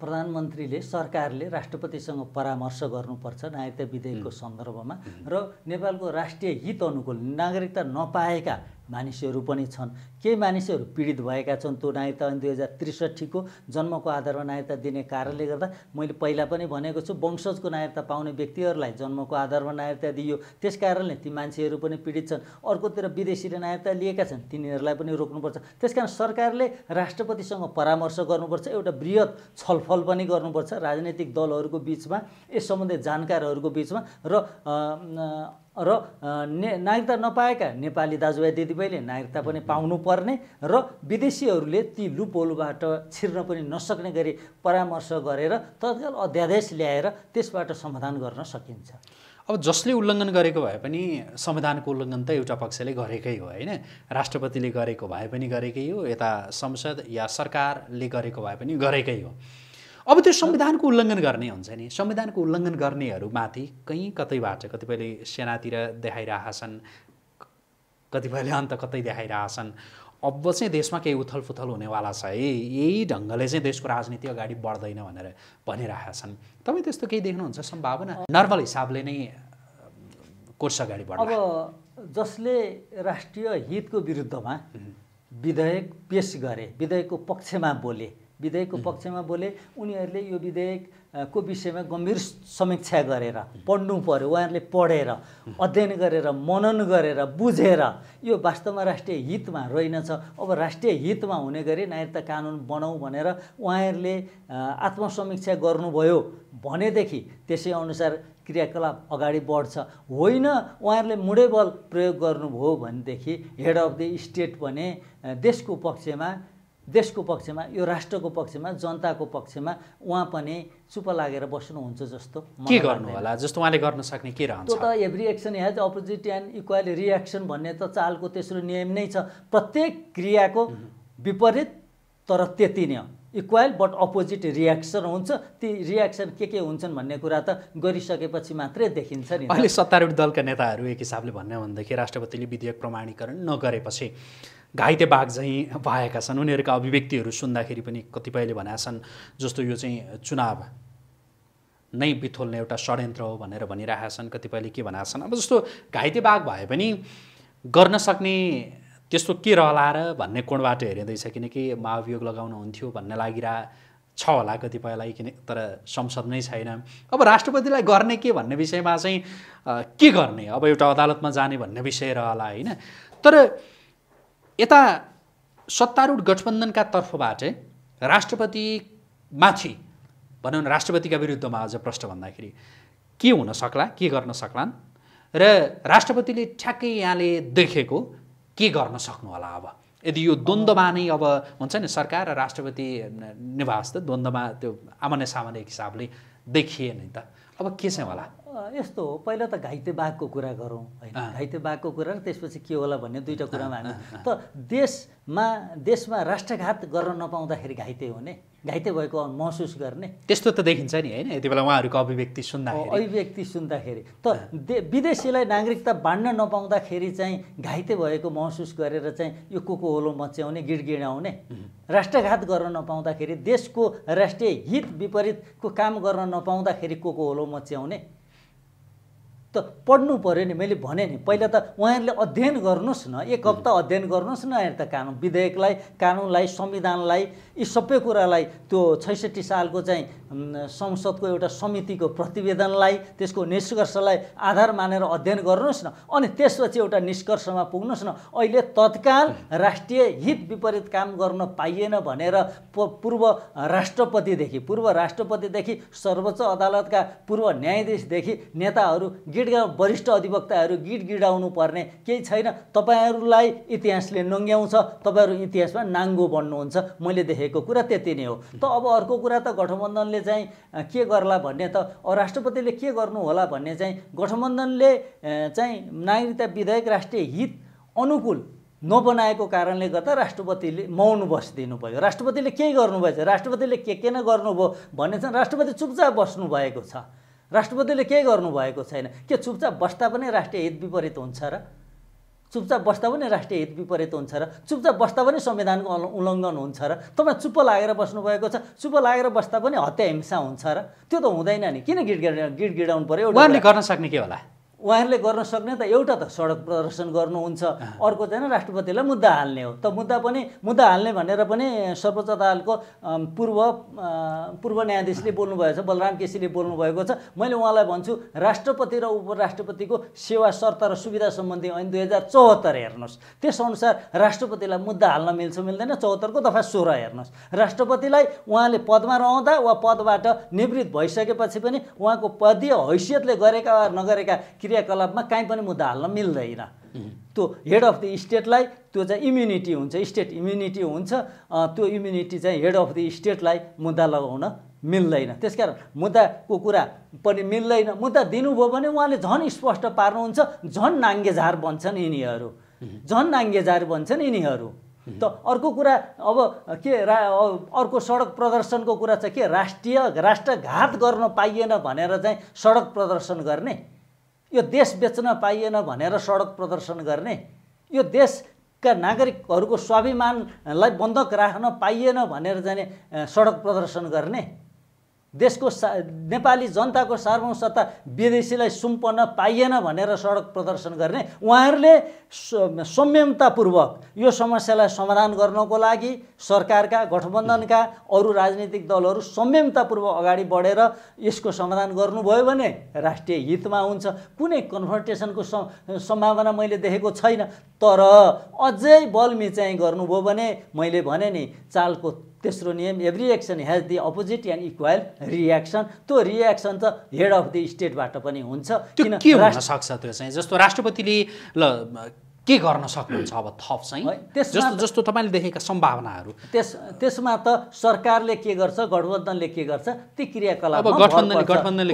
प्रधानमन्त्रीले सरकारले राष्ट्रपतिसँग परामर्श गर्नुपर्छ नागरिकता विधेयकको सन्दर्भमा र नेपालको राष्ट्रिय हित अनुकूल नागरिकता नपाएका मानिसहरू पनि छन् केही मानिसहरू पीडित भएका छन् त्यो नायिता अनि दुई हजार त्रिसठीको जन्मको आधारमा नायता दिने कारणले गर्दा मैले पहिला पनि भनेको छु वंशजको नायता पाउने व्यक्तिहरूलाई जन्मको आधारमा नायता दियो त्यस कारणले ती मान्छेहरू पनि पीडित छन् अर्कोतिर विदेशीले नायता लिएका छन् तिनीहरूलाई पनि रोक्नुपर्छ त्यस कारण सरकारले राष्ट्रपतिसँग परामर्श गर्नुपर्छ एउटा वृहत छलफल पनि गर्नुपर्छ राजनैतिक दलहरूको बिचमा यस सम्बन्धी जानकारहरूको बिचमा र र ने नागरिकता नपाएका नेपाली दाजुभाइ दिदीबहिनीले नागरिकता पनि पाउनुपर्ने र विदेशीहरूले ती लुपोलबाट छिर्न पनि नसक्ने गरी परामर्श गरेर तत्काल अध्यादेश ल्याएर त्यसबाट समाधान गर्न सकिन्छ अब जसले उल्लङ्घन गरेको भए पनि संविधानको उल्लङ्घन त एउटा पक्षले गरेकै हो होइन राष्ट्रपतिले गरेको भए पनि गरेकै हो यता संसद या सरकारले गरेको भए पनि गरेकै हो अब त्यो संविधानको उल्लङ्घन गर्ने हुन्छ नि संविधानको उल्लङ्घन गर्नेहरूमाथि कहीँ कतैबाट कतिपयले सेनातिर देखाइरहेका छन् कतिपयले अन्त कतै देखाइरहेका छन् अब चाहिँ देशमा केही उथलफुथल हुनेवाला छ है यही ढङ्गले चाहिँ देशको राजनीति अगाडि बढ्दैन भनेर भनिरहेका छन् तपाईँ त्यस्तो केही देख्नुहुन्छ सम्भावना नर्मल हिसाबले नै कोर्स अगाडि बढ अब जसले राष्ट्रिय हितको विरुद्धमा विधेयक पेस गरे विधेयकको पक्षमा बोले विधेयकको पक्षमा बोले उनीहरूले यो विधेयक को विषयमा गम्भीर समीक्षा गरेर पढ्नु पऱ्यो उहाँहरूले पढेर अध्ययन गरेर मनन गरेर बुझेर यो वास्तवमा राष्ट्रिय हितमा रहेनछ अब राष्ट्रिय हितमा हुने गरी नागरिकता कानुन बनाऊ भनेर उहाँहरूले आत्मसमीक्षा गर्नुभयो भनेदेखि त्यसै अनुसार क्रियाकलाप अगाडि बढ्छ होइन उहाँहरूले मुडेबल प्रयोग गर्नुभयो भनेदेखि हेड अफ द स्टेट भने देशको पक्षमा देशको पक्षमा यो राष्ट्रको पक्षमा जनताको पक्षमा उहाँ पनि चुप लागेर बस्नुहुन्छ जस्तो के गर्नु होला जस्तो उहाँले गर्न सक्ने के रहन्छ त every action has opposite and equally reaction भन्ने त चालको तेस्रो नियम नै छ प्रत्येक क्रियाको विपरीत तर त्यति नै हो इक्वल बट अपोजिट रियाक्सन हुन्छ ती रियाक्सन के के हुन्छन् भन्ने कुरा त गरिसकेपछि मात्रै देखिन्छ नि अहिले सत्तारूढ दलका नेताहरू एक हिसाबले भन्यो भनेदेखि राष्ट्रपतिले विधेयक प्रमाणीकरण नगरेपछि घाइते बाघ झैँ भएका छन् उनीहरूका अभिव्यक्तिहरू सुन्दाखेरि पनि कतिपयले भनेका छन् जस्तो यो चाहिँ चुनाव नै बिथोल्ने एउटा षड्यन्त्र हो भनेर भनिरहेका छन् कतिपयले के भनेका छन् अब जस्तो घाइते बाघ भए पनि गर्न सक्ने त्यस्तो के रहला र भन्ने कोणबाट हेरिँदैछ किनकि महाभियोग लगाउनुहुन्थ्यो हुन्थ्यो भन्ने लागिरह छ होला कतिपयलाई किन तर संसद नै छैन अब राष्ट्रपतिलाई गर्ने के भन्ने विषयमा चाहिँ के गर्ने अब एउटा अदालतमा जाने भन्ने विषय रहला होइन तर यता सत्तारूढ गठबन्धनका तर्फबाट राष्ट्रपतिमाथि भनौँ न राष्ट्रपतिका विरुद्धमा आज प्रश्न भन्दाखेरि के हुन सक्ला के गर्न सक्लान् र राष्ट्रपतिले ठ्याक्कै यहाँले देखेको के गर्न सक्नु होला अब यदि यो द्वन्द्वमा नै अब हुन्छ नि सरकार र राष्ट्रपति निवास त द्वन्द्वमा त्यो आमान्य सामान्य हिसाबले देखिएन नि त अब के चाहिँ होला यस्तो हो पहिला त घाइते बाघको कुरा गरौँ होइन घाइते बाघको कुरा र त्यसपछि के होला भन्ने दुईवटा कुरामा हामी त देशमा देशमा राष्ट्रघात गर्न नपाउँदाखेरि घाइते हुने घाइते भएको महसुस गर्ने त्यस्तो त देखिन्छ नि होइन यति बेला उहाँहरूको अभिव्यक्ति सुन्दा अभिव्यक्ति सुन्दाखेरि त विदेशीलाई नागरिकता बाँड्न नपाउँदाखेरि चाहिँ घाइते भएको महसुस गरेर चाहिँ यो को होलो मच्याउने गिड गिडगिडाउने राष्ट्रघात गर्न नपाउँदाखेरि देशको राष्ट्रिय हित विपरीतको काम गर्न नपाउँदाखेरि को को होलो मच्याउने त पढ्नु पऱ्यो नि मैले भने नि पहिला त उहाँहरूले अध्ययन गर्नुहोस् न एक हप्ता अध्ययन गर्नुहोस् न त कानुन विधेयकलाई कानुनलाई संविधानलाई यी सबै कुरालाई त्यो छैसठी सालको चाहिँ संसदको एउटा समितिको प्रतिवेदनलाई त्यसको निष्कर्षलाई आधार मानेर अध्ययन गर्नुहोस् न अनि त्यसपछि एउटा निष्कर्षमा पुग्नुहोस् न अहिले तत्काल राष्ट्रिय हित विपरीत काम गर्न पाइएन भनेर पूर्व राष्ट्रपतिदेखि पूर्व राष्ट्रपतिदेखि सर्वोच्च अदालतका पूर्व न्यायाधीशदेखि नेताहरू गिड वरिष्ठ अधिवक्ताहरू गिड गिडाउनु पर्ने केही छैन तपाईँहरूलाई इतिहासले नङ्ग्याउँछ तपाईँहरू इतिहासमा नाङ्गो बन्नुहुन्छ मैले देखेँ भनेको कुरा त्यति नै हो त अब अर्को कुरा त गठबन्धनले चाहिँ के गर्ला भन्ने त राष्ट्रपतिले के गर्नु होला भन्ने चाहिँ गठबन्धनले चाहिँ नागरिकता विधेयक राष्ट्रिय हित अनुकूल नबनाएको कारणले गर्दा राष्ट्रपतिले मौन बसिदिनु भयो राष्ट्रपतिले केही गर्नुभएछ राष्ट्रपतिले के के नै गर्नुभयो भन्ने चाहिँ राष्ट्रपति चुपचाप बस्नु भएको छ राष्ट्रपतिले केही गर्नुभएको छैन के चुपचाप बस्दा पनि राष्ट्रिय हित विपरीत हुन्छ र चुपचाप बस्दा पनि राष्ट्रिय हित विपरीत हुन्छ र चुपचाप बस्दा पनि संविधानको उल्लङ्घन हुन्छ र तपाईँ चुप्प लागेर बस्नुभएको छ चुप्प लागेर बस्दा पनि हत्या हिंसा हुन्छ र त्यो त हुँदैन नि किन गिड गिड गिडाउनु पऱ्यो गर्न सक्ने के होला उहाँहरूले गर्न सक्ने त एउटा त सडक प्रदर्शन गर्नुहुन्छ अर्को चाहिँ राष्ट्रपतिलाई मुद्दा हाल्ने हो त मुद्दा पनि मुद्दा हाल्ने भनेर पनि सर्वोच्च अदालतको पूर्व पूर्व न्यायाधीशले बोल्नुभएको छ बलराम केसीले बोल्नुभएको छ मैले उहाँलाई भन्छु राष्ट्रपति र उपराष्ट्रपतिको सेवा शर्त र सुविधा सम्बन्धी ऐन दुई हजार चौहत्तर हेर्नुहोस् त्यसअनुसार राष्ट्रपतिलाई मुद्दा हाल्न मिल्छ मिल्दैन चौहत्तरको दफा सोह्र हेर्नुहोस् राष्ट्रपतिलाई उहाँले पदमा रहँदा वा पदबाट निवृत्त भइसकेपछि पनि उहाँको पदीय हैसियतले गरेका वा नगरेका क्रियाकलापमा काहीँ पनि मुद्दा हाल्न मिल्दैन त्यो हेड अफ द स्टेटलाई त्यो चाहिँ इम्युनिटी हुन्छ स्टेट इम्युनिटी हुन्छ त्यो इम्युनिटी चाहिँ हेड अफ द स्टेटलाई मुद्दा लगाउन मिल्दैन त्यसकारण मुद्दाको कुरा पनि मिल्दैन मुद्दा दिनुभयो भने उहाँले झन् स्पष्ट पार्नुहुन्छ झन् नाङ्गेझार बन्छन् यिनीहरू झन् नाङ्गेझार बन्छन् यिनीहरू त अर्को कुरा अब के रा अर्को सडक प्रदर्शनको कुरा चाहिँ के राष्ट्रिय राष्ट्रघात गर्न पाइएन भनेर चाहिँ सडक प्रदर्शन गर्ने यो देश बेच्न पाइएन भनेर सडक प्रदर्शन गर्ने यो देशका नागरिकहरूको स्वाभिमानलाई बन्धक राख्न पाइएन भनेर जाने सडक प्रदर्शन गर्ने देशको सा नेपाली जनताको सार्वभौम सत्ता विदेशीलाई सुम्पन्न पाइएन भनेर सडक प्रदर्शन गर्ने उहाँहरूले संयमतापूर्वक यो समस्यालाई समाधान गर्नको लागि सरकारका गठबन्धनका अरू राजनीतिक दलहरू संयमतापूर्वक अगाडि बढेर यसको समाधान गर्नुभयो भने राष्ट्रिय हितमा हुन्छ कुनै कन्भर्टेसनको सम्भावना मैले देखेको छैन तर अझै बल मिचाइ गर्नुभयो भने मैले भने नि चालको तेस्रो नियम every action has the opposite and equal reaction त्यो रियाक्सन त हेड अफ दि स्टेटबाट पनि हुन्छ किन के हुन सक्छ त्यो चाहिँ जस्तो राष्ट्रपतिले ल के गर्न सक्नुहुन्छ अब थप चाहिँ जस्तो जस्तो तपाईँले देखेका सम्भावनाहरू त्यस त्यसमा त सरकारले के गर्छ गठबन्धनले के गर्छ ती क्रियाकलाप गठबन्धनले गठबन्धनले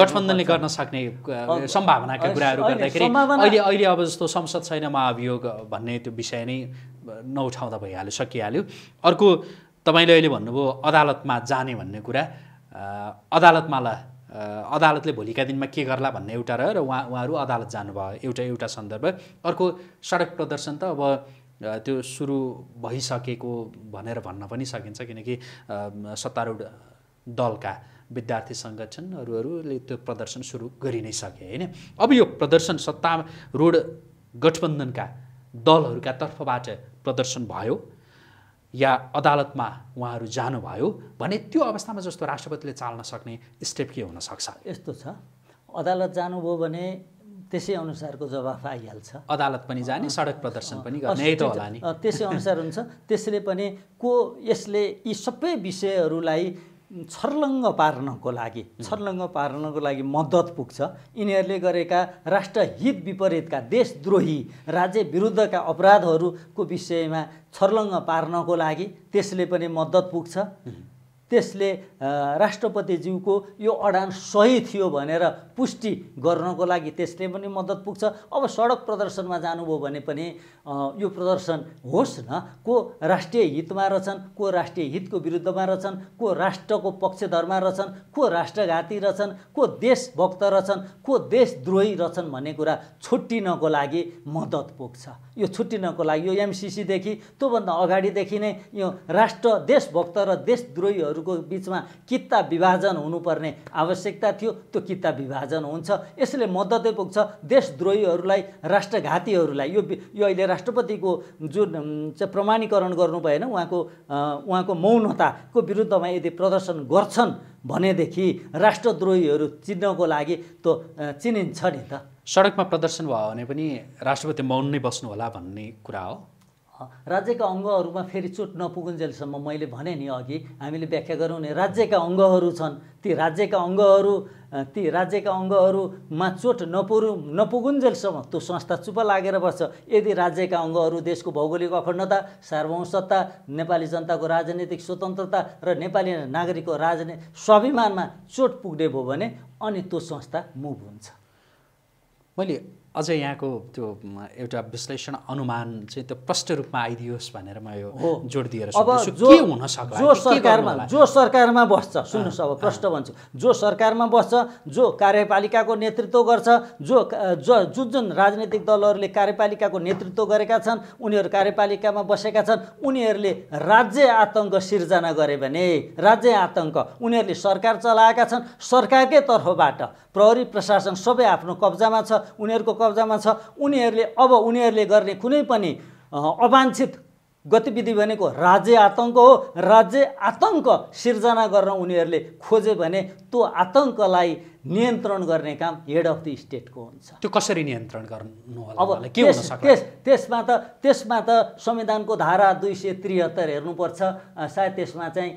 गठबन्धनले गर्न सक्ने सम्भावनाका कुराहरू गर्दाखेरि अहिले अहिले अब जस्तो संसद छैन महाभियोग भन्ने त्यो विषय नै नउठाउँदा भइहाल्यो सकिहाल्यो अर्को तपाईँले अहिले भन्नुभयो अदालतमा जाने भन्ने कुरा अदालतमा अदालतले भोलिका दिनमा के गर्ला भन्ने एउटा रह्यो र उहाँ उहाँहरू अदालत जानुभयो एउटा एउटा सन्दर्भ अर्को सडक प्रदर्शन त अब त्यो सुरु भइसकेको भनेर भन्न पनि सकिन्छ किनकि सत्तारूढ दलका विद्यार्थी सङ्गठनहरूले त्यो प्रदर्शन सुरु गरि नै सके होइन अब यो प्रदर्शन सत्तारूढ गठबन्धनका दलहरूका तर्फबाट प्रदर्शन भयो या अदालतमा उहाँहरू जानुभयो भने त्यो अवस्थामा जस्तो राष्ट्रपतिले चाल्न सक्ने स्टेप के हुनसक्छ यस्तो छ अदालत जानुभयो भने त्यसै अनुसारको जवाफ आइहाल्छ अदालत पनि जाने सडक प्रदर्शन पनि गर्ने त त्यसै अनुसार हुन्छ त्यसले पनि को यसले यी सबै विषयहरूलाई छर्लङ्ग पार्नको लागि छर्लङ्ग पार्नको लागि मद्दत पुग्छ यिनीहरूले गरेका राष्ट्रहित विपरीतका देशद्रोही राज्य विरुद्धका अपराधहरूको विषयमा छर्लङ्ग पार्नको लागि त्यसले पनि मद्दत पुग्छ त्यसले राष्ट्रपतिज्यूको यो अडान सही थियो भनेर पुष्टि गर्नको लागि त्यसले पनि मद्दत पुग्छ अब सडक प्रदर्शनमा जानुभयो भने पनि यो प्रदर्शन होस् न को राष्ट्रिय हितमा रहेछन् को राष्ट्रिय हितको विरुद्धमा रहेछन् को राष्ट्रको पक्षधरमा रहेछन् को राष्ट्रघाती रहेछन् को देशभक्त रहेछन् को देशद्रोही रहेछन् भन्ने कुरा छुट्टिनको लागि मद्दत पुग्छ यो छुट्टिनको लागि यो एमसिसीदेखि त्योभन्दा अगाडिदेखि नै यो राष्ट्र देशभक्त र देशद्रोहीहरू को बिचमा किता विभाजन हुनुपर्ने आवश्यकता थियो त्यो कित्ता विभाजन हुन्छ यसले मद्दतै पुग्छ देशद्रोहीहरूलाई राष्ट्रघातीहरूलाई यो यो अहिले राष्ट्रपतिको जुन चाहिँ प्रमाणीकरण गर्नु भएन उहाँको उहाँको मौनताको विरुद्धमा यदि प्रदर्शन गर्छन् भनेदेखि राष्ट्रद्रोहीहरू चिन्नको लागि त चिनिन्छ नि त सडकमा प्रदर्शन भयो भने पनि राष्ट्रपति मौन नै बस्नु होला भन्ने कुरा हो राज्यका अङ्गहरूमा फेरि चोट नपुगुन्जेलसम्म मैले भने नि अघि हामीले व्याख्या गरौँ नि राज्यका अङ्गहरू छन् ती राज्यका अङ्गहरू ती राज्यका अङ्गहरूमा चोट नपुरु नपुगुन्जेलसम्म त्यो संस्था चुप लागेर बस्छ यदि राज्यका अङ्गहरू देशको भौगोलिक अखण्डता सत्ता नेपाली जनताको राजनैतिक स्वतन्त्रता र नेपाली नागरिकको राजने स्वाभिमानमा चोट पुग्ने भयो भने अनि त्यो संस्था मुभ हुन्छ मैले अझ यहाँको त्यो एउटा विश्लेषण अनुमान चाहिँ त्यो प्रष्ट रूपमा आइदियोस् भनेर म यो जोड दिएर अब जो हुन सक्छ जो सरकारमा जो सरकारमा बस्छ सुन्नुहोस् अब प्रष्ट भन्छु जो सरकारमा बस्छ जो कार्यपालिकाको नेतृत्व गर्छ जो जो जुन जुन राजनैतिक दलहरूले कार्यपालिकाको नेतृत्व गरेका छन् उनीहरू कार्यपालिकामा बसेका छन् उनीहरूले राज्य आतङ्क सिर्जना गरे भने राज्य आतङ्क उनीहरूले सरकार चलाएका छन् सरकारकै तर्फबाट प्रहरी प्रशासन सबै आफ्नो कब्जामा छ उनीहरूको कब्जामा छ उनीहरूले अब उनीहरूले गर्ने कुनै पनि अवान्छित गतिविधि भनेको राज्य आतङ्क हो राज्य आतङ्क सिर्जना गर्न उनीहरूले खोजे भने त्यो आतङ्कलाई नियन्त्रण गर्ने काम हेड अफ द स्टेटको हुन्छ त्यो कसरी नियन्त्रण गर्नु होला अब के हुन त्यस त्यसमा त त्यसमा त संविधानको धारा दुई सय त्रिहत्तर हेर्नुपर्छ सायद त्यसमा चाहिँ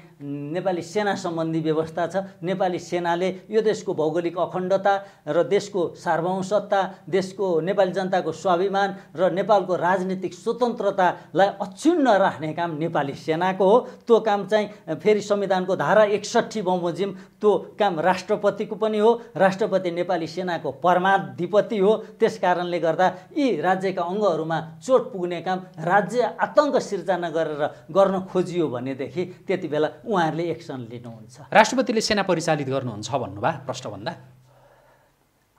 नेपाली सेना सम्बन्धी व्यवस्था छ नेपाली सेनाले यो देशको भौगोलिक अखण्डता र देशको सार्वभौमसत्ता देशको नेपाली जनताको स्वाभिमान र नेपालको राजनीतिक स्वतन्त्रतालाई अक्षुण्ण राख्ने काम नेपाली सेनाको हो त्यो काम चाहिँ फेरि संविधानको धारा एकसट्ठी बमोजिम त्यो काम राष्ट्रपतिको पनि हो राष्ट्रपति नेपाली सेनाको परमाधिपति हो त्यस कारणले गर्दा यी राज्यका अङ्गहरूमा चोट पुग्ने काम राज्य आतङ्क सिर्जना गरेर गर्न खोजियो भनेदेखि त्यति बेला उहाँहरूले एक्सन लिनुहुन्छ राष्ट्रपतिले सेना परिचालित गर्नुहुन्छ भन्नुभयो प्रश्नभन्दा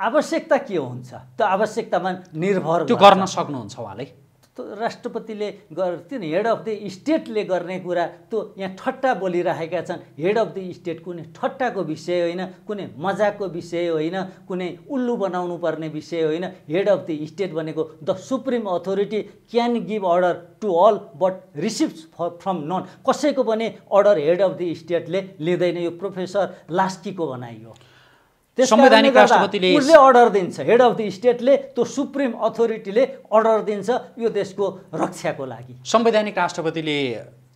आवश्यकता के हुन्छ त्यो आवश्यकतामा निर्भर त्यो गर्न सक्नुहुन्छ उहाँले राष्ट्रपतिले गर्थ्यो हेड अफ द स्टेटले गर्ने कुरा त्यो यहाँ ठट्टा बोलिराखेका छन् हेड अफ द स्टेट कुनै ठट्टाको विषय होइन कुनै मजाकको विषय होइन कुनै उल्लु बनाउनु पर्ने विषय होइन हेड अफ द स्टेट भनेको the supreme authority can give order to all but receive from none कसैको पनि अर्डर हेड अफ द स्टेटले लिँदैन यो प्रोफेसर लास्कीको भनाइ हो संवैधानिक राष्ट्रपतिले उसले अर्डर दिन्छ हेड अफ द स्टेटले त्यो सुप्रिम अथोरिटीले अर्डर दिन्छ यो देशको रक्षाको लागि संवैधानिक राष्ट्रपतिले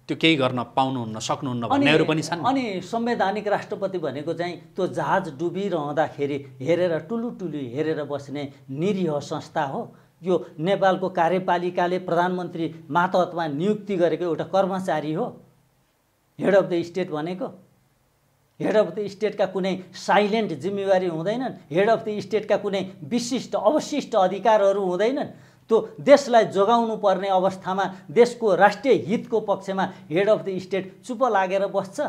त्यो केही गर्न पाउनुहुन्न सक्नुहुन्न भन्नेहरू पनि छन् अनि संवैधानिक राष्ट्रपति भनेको चाहिँ त्यो जहाज डुबिरहँदाखेरि हेरेर टुलु टुलु हेरेर बस्ने निरीह संस्था हो यो नेपालको कार्यपालिकाले प्रधानमन्त्री मातहतमा नियुक्ति गरेको एउटा कर्मचारी हो हेड अफ द स्टेट भनेको हेड अफ द स्टेटका कुनै साइलेन्ट जिम्मेवारी हुँदैनन् हेड अफ द स्टेटका कुनै विशिष्ट अवशिष्ट अधिकारहरू हुँदैनन् त्यो देशलाई जोगाउनु पर्ने अवस्थामा देशको राष्ट्रिय हितको पक्षमा हेड अफ द स्टेट चुप लागेर बस्छ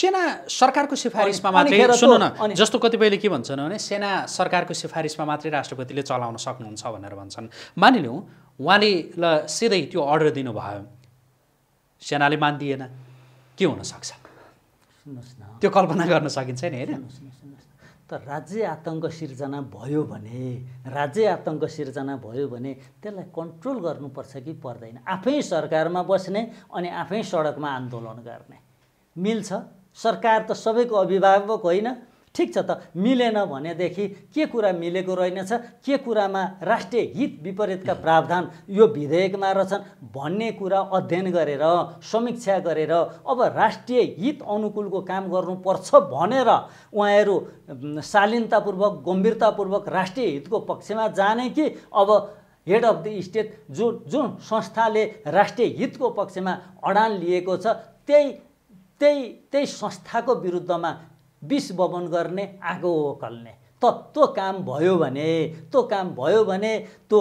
सेना सरकारको सिफारिसमा मात्रै सुन्नु न जस्तो कतिपयले के भन्छन् भने सेना सरकारको सिफारिसमा मात्रै राष्ट्रपतिले चलाउन सक्नुहुन्छ भनेर भन्छन् मानिलिउँ उहाँले ल सिधै त्यो अर्डर दिनुभयो सेनाले मानिदिएन के हुनसक्छ सुन्नुहोस् त्यो कल्पना गर्न सकिन्छ नि होइन त राज्य आतङ्क सिर्जना भयो भने राज्य आतङ्क सिर्जना भयो भने त्यसलाई कन्ट्रोल गर्नुपर्छ कि पर्दैन आफै सरकारमा बस्ने अनि आफै सडकमा आन्दोलन गर्ने मिल्छ सरकार त सबैको अभिभावक होइन ठिक छ त मिलेन भनेदेखि के कुरा मिलेको रहेनछ के कुरामा राष्ट्रिय हित विपरीतका प्रावधान यो विधेयकमा रहेछन् भन्ने कुरा अध्ययन गरेर समीक्षा गरेर अब राष्ट्रिय हित अनुकूलको काम गर्नुपर्छ भनेर उहाँहरू शालीनतापूर्वक गम्भीरतापूर्वक राष्ट्रिय हितको पक्षमा जाने कि अब हेड अफ द स्टेट जो जुन संस्थाले राष्ट्रिय हितको पक्षमा अडान लिएको छ त्यही त्यही त्यही संस्थाको विरुद्धमा विष बपन गर्ने आगो ओकल्ने त त्यो काम भयो भने त्यो काम भयो भने त्यो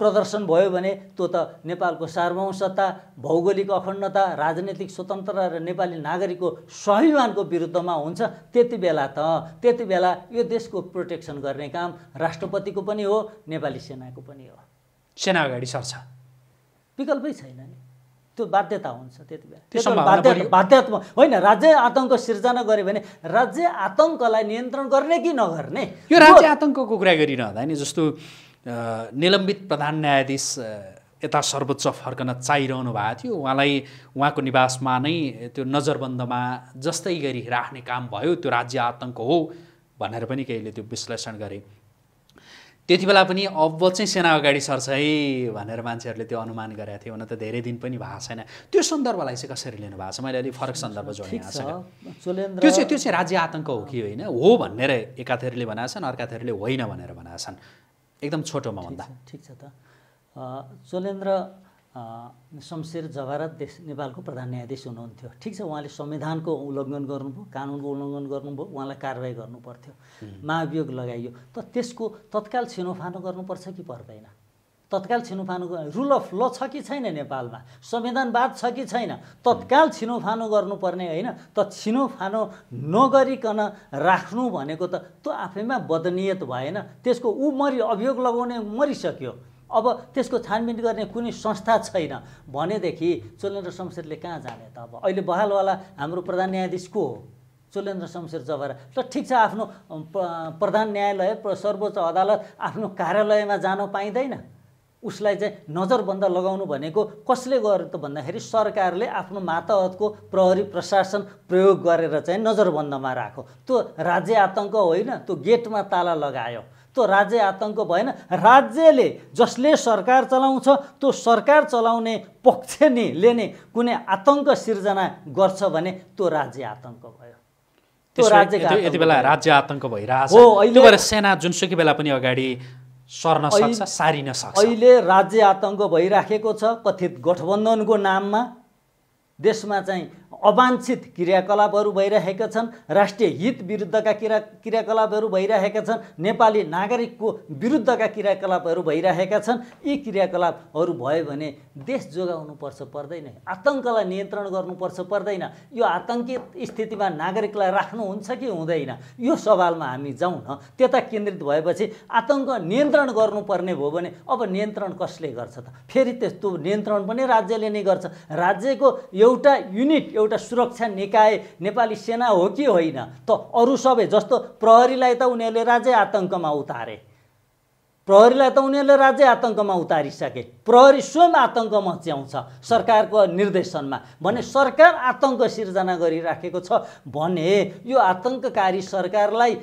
प्रदर्शन भयो भने त्यो त नेपालको सार्वंशता भौगोलिक अखण्डता राजनैतिक स्वतन्त्रता र नेपाली नागरिकको स्वाभिमानको विरुद्धमा हुन्छ त्यति बेला त त्यति बेला यो देशको प्रोटेक्सन गर्ने काम राष्ट्रपतिको पनि हो नेपाली सेनाको पनि हो सेना अगाडि सर्छ विकल्पै छैन नि त्यो बाध्यता हुन्छ त्यति बेला बाध्यात्मक होइन राज्य आतङ्क सिर्जना गर्यो भने राज्य आतङ्कलाई नियन्त्रण गर्ने कि नगर्ने यो राज्य आतङ्कको कुरा गरिरहँदा नि जस्तो निलम्बित प्रधान न्यायाधीश यता सर्वोच्च फर्कन चाहिरहनु भएको थियो उहाँलाई उहाँको निवासमा नै त्यो नजरबन्दमा जस्तै गरी राख्ने काम भयो त्यो राज्य आतङ्क हो भनेर पनि केहीले त्यो विश्लेषण गरे त्यति बेला पनि अब चाहिँ सेना अगाडि सर्छ है भनेर मान्छेहरूले त्यो अनुमान गरेका थिए हुन त धेरै दिन पनि भएको छैन त्यो सन्दर्भलाई चाहिँ कसरी लिनु भएको छ मैले अलिक फरक सन्दर्भ छ त्यो चाहिँ त्यो चाहिँ राज्य आतङ्क हो कि होइन हो भनेर भनेका छन् अर्काथेरले होइन भनेर भनेका छन् एकदम छोटोमा भन्दा ठिक छ त चोलेन्द्र शमशेर जवारत देश नेपालको प्रधान न्यायाधीश हुनुहुन्थ्यो ठिक छ उहाँले संविधानको उल्लङ्घन गर्नुभयो कानुनको उल्लङ्घन गर्नुभयो उहाँलाई कारवाही गर्नु पर्थ्यो महाभियोग लगाइयो त त्यसको तत्काल छिनोफानो गर्नुपर्छ कि पर्दैन तत्काल छिनोफानो रुल अफ ल छ कि छैन नेपालमा संविधानवाद छ कि छैन तत्काल छिनोफानो गर्नुपर्ने होइन त छिनोफानो नगरिकन राख्नु भनेको त त्यो आफैमा बदनियत भएन त्यसको ऊ मरि अभियोग लगाउने मरिसक्यो अब त्यसको छानबिन गर्ने कुनै संस्था छैन भनेदेखि चोलेन्द्र शमशेरले कहाँ जाने त अब अहिले बहालवाला हाम्रो प्रधान न्यायाधीश को हो चोलेन्द्र शमशेर जबर त ठिक छ आफ्नो प्रधान न्यायालय सर्वोच्च अदालत आफ्नो कार्यालयमा जान पाइँदैन उसलाई चाहिँ नजरबन्द लगाउनु भनेको कसले गर्यो त भन्दाखेरि सरकारले आफ्नो मातहतको प्रहरी प्रशासन प्रयोग गरेर चाहिँ नजरबन्दमा राखो त्यो राज्य आतङ्क होइन त्यो गेटमा ताला लगायो त्यस्तो राज्य आतङ्क भएन राज्यले जसले सरकार चलाउँछ त्यो सरकार चलाउने पक्ष नै ले नै कुनै आतङ्क सिर्जना गर्छ भने त्यो राज्य आतङ्क भयो त्यो राज्य यति बेला राज्य आतङ्क भइरहेको हो अहिले सेना जुनसुकै बेला पनि अगाडि सर्न सक्छ सारिन सक्छ अहिले राज्य आतङ्क भइराखेको छ कथित गठबन्धनको नाममा देशमा चाहिँ अवान्छित क्रियाकलापहरू भइरहेका छन् राष्ट्रिय हित विरुद्धका क्रिया क्रियाकलापहरू भइरहेका छन् नेपाली नागरिकको विरुद्धका क्रियाकलापहरू भइरहेका छन् यी क्रियाकलापहरू भयो भने देश जोगाउनुपर्छ पर्दैन आतङ्कलाई नियन्त्रण गर्नुपर्छ पर्दैन यो आतङ्कित स्थितिमा नागरिकलाई राख्नुहुन्छ कि हुँदैन यो सवालमा हामी जाउँ न त्यता केन्द्रित भएपछि आतङ्क नियन्त्रण गर्नुपर्ने भयो भने अब नियन्त्रण कसले गर्छ त फेरि त्यस्तो नियन्त्रण पनि राज्यले नै गर्छ राज्यको एउटा युनिट एउटा सुरक्षा निकाय नेपाली सेना हो कि होइन त अरू सबै जस्तो प्रहरीलाई त उनीहरूले राज्य आतङ्कमा उतारे प्रहरीलाई त उनीहरूले राज्य आतङ्कमा उतारिसके प्रहरी स्वयं आतङ्क मच्याउँछ सरकारको निर्देशनमा भने सरकार आतङ्क सिर्जना गरिराखेको छ भने यो आतङ्ककारी सरकारलाई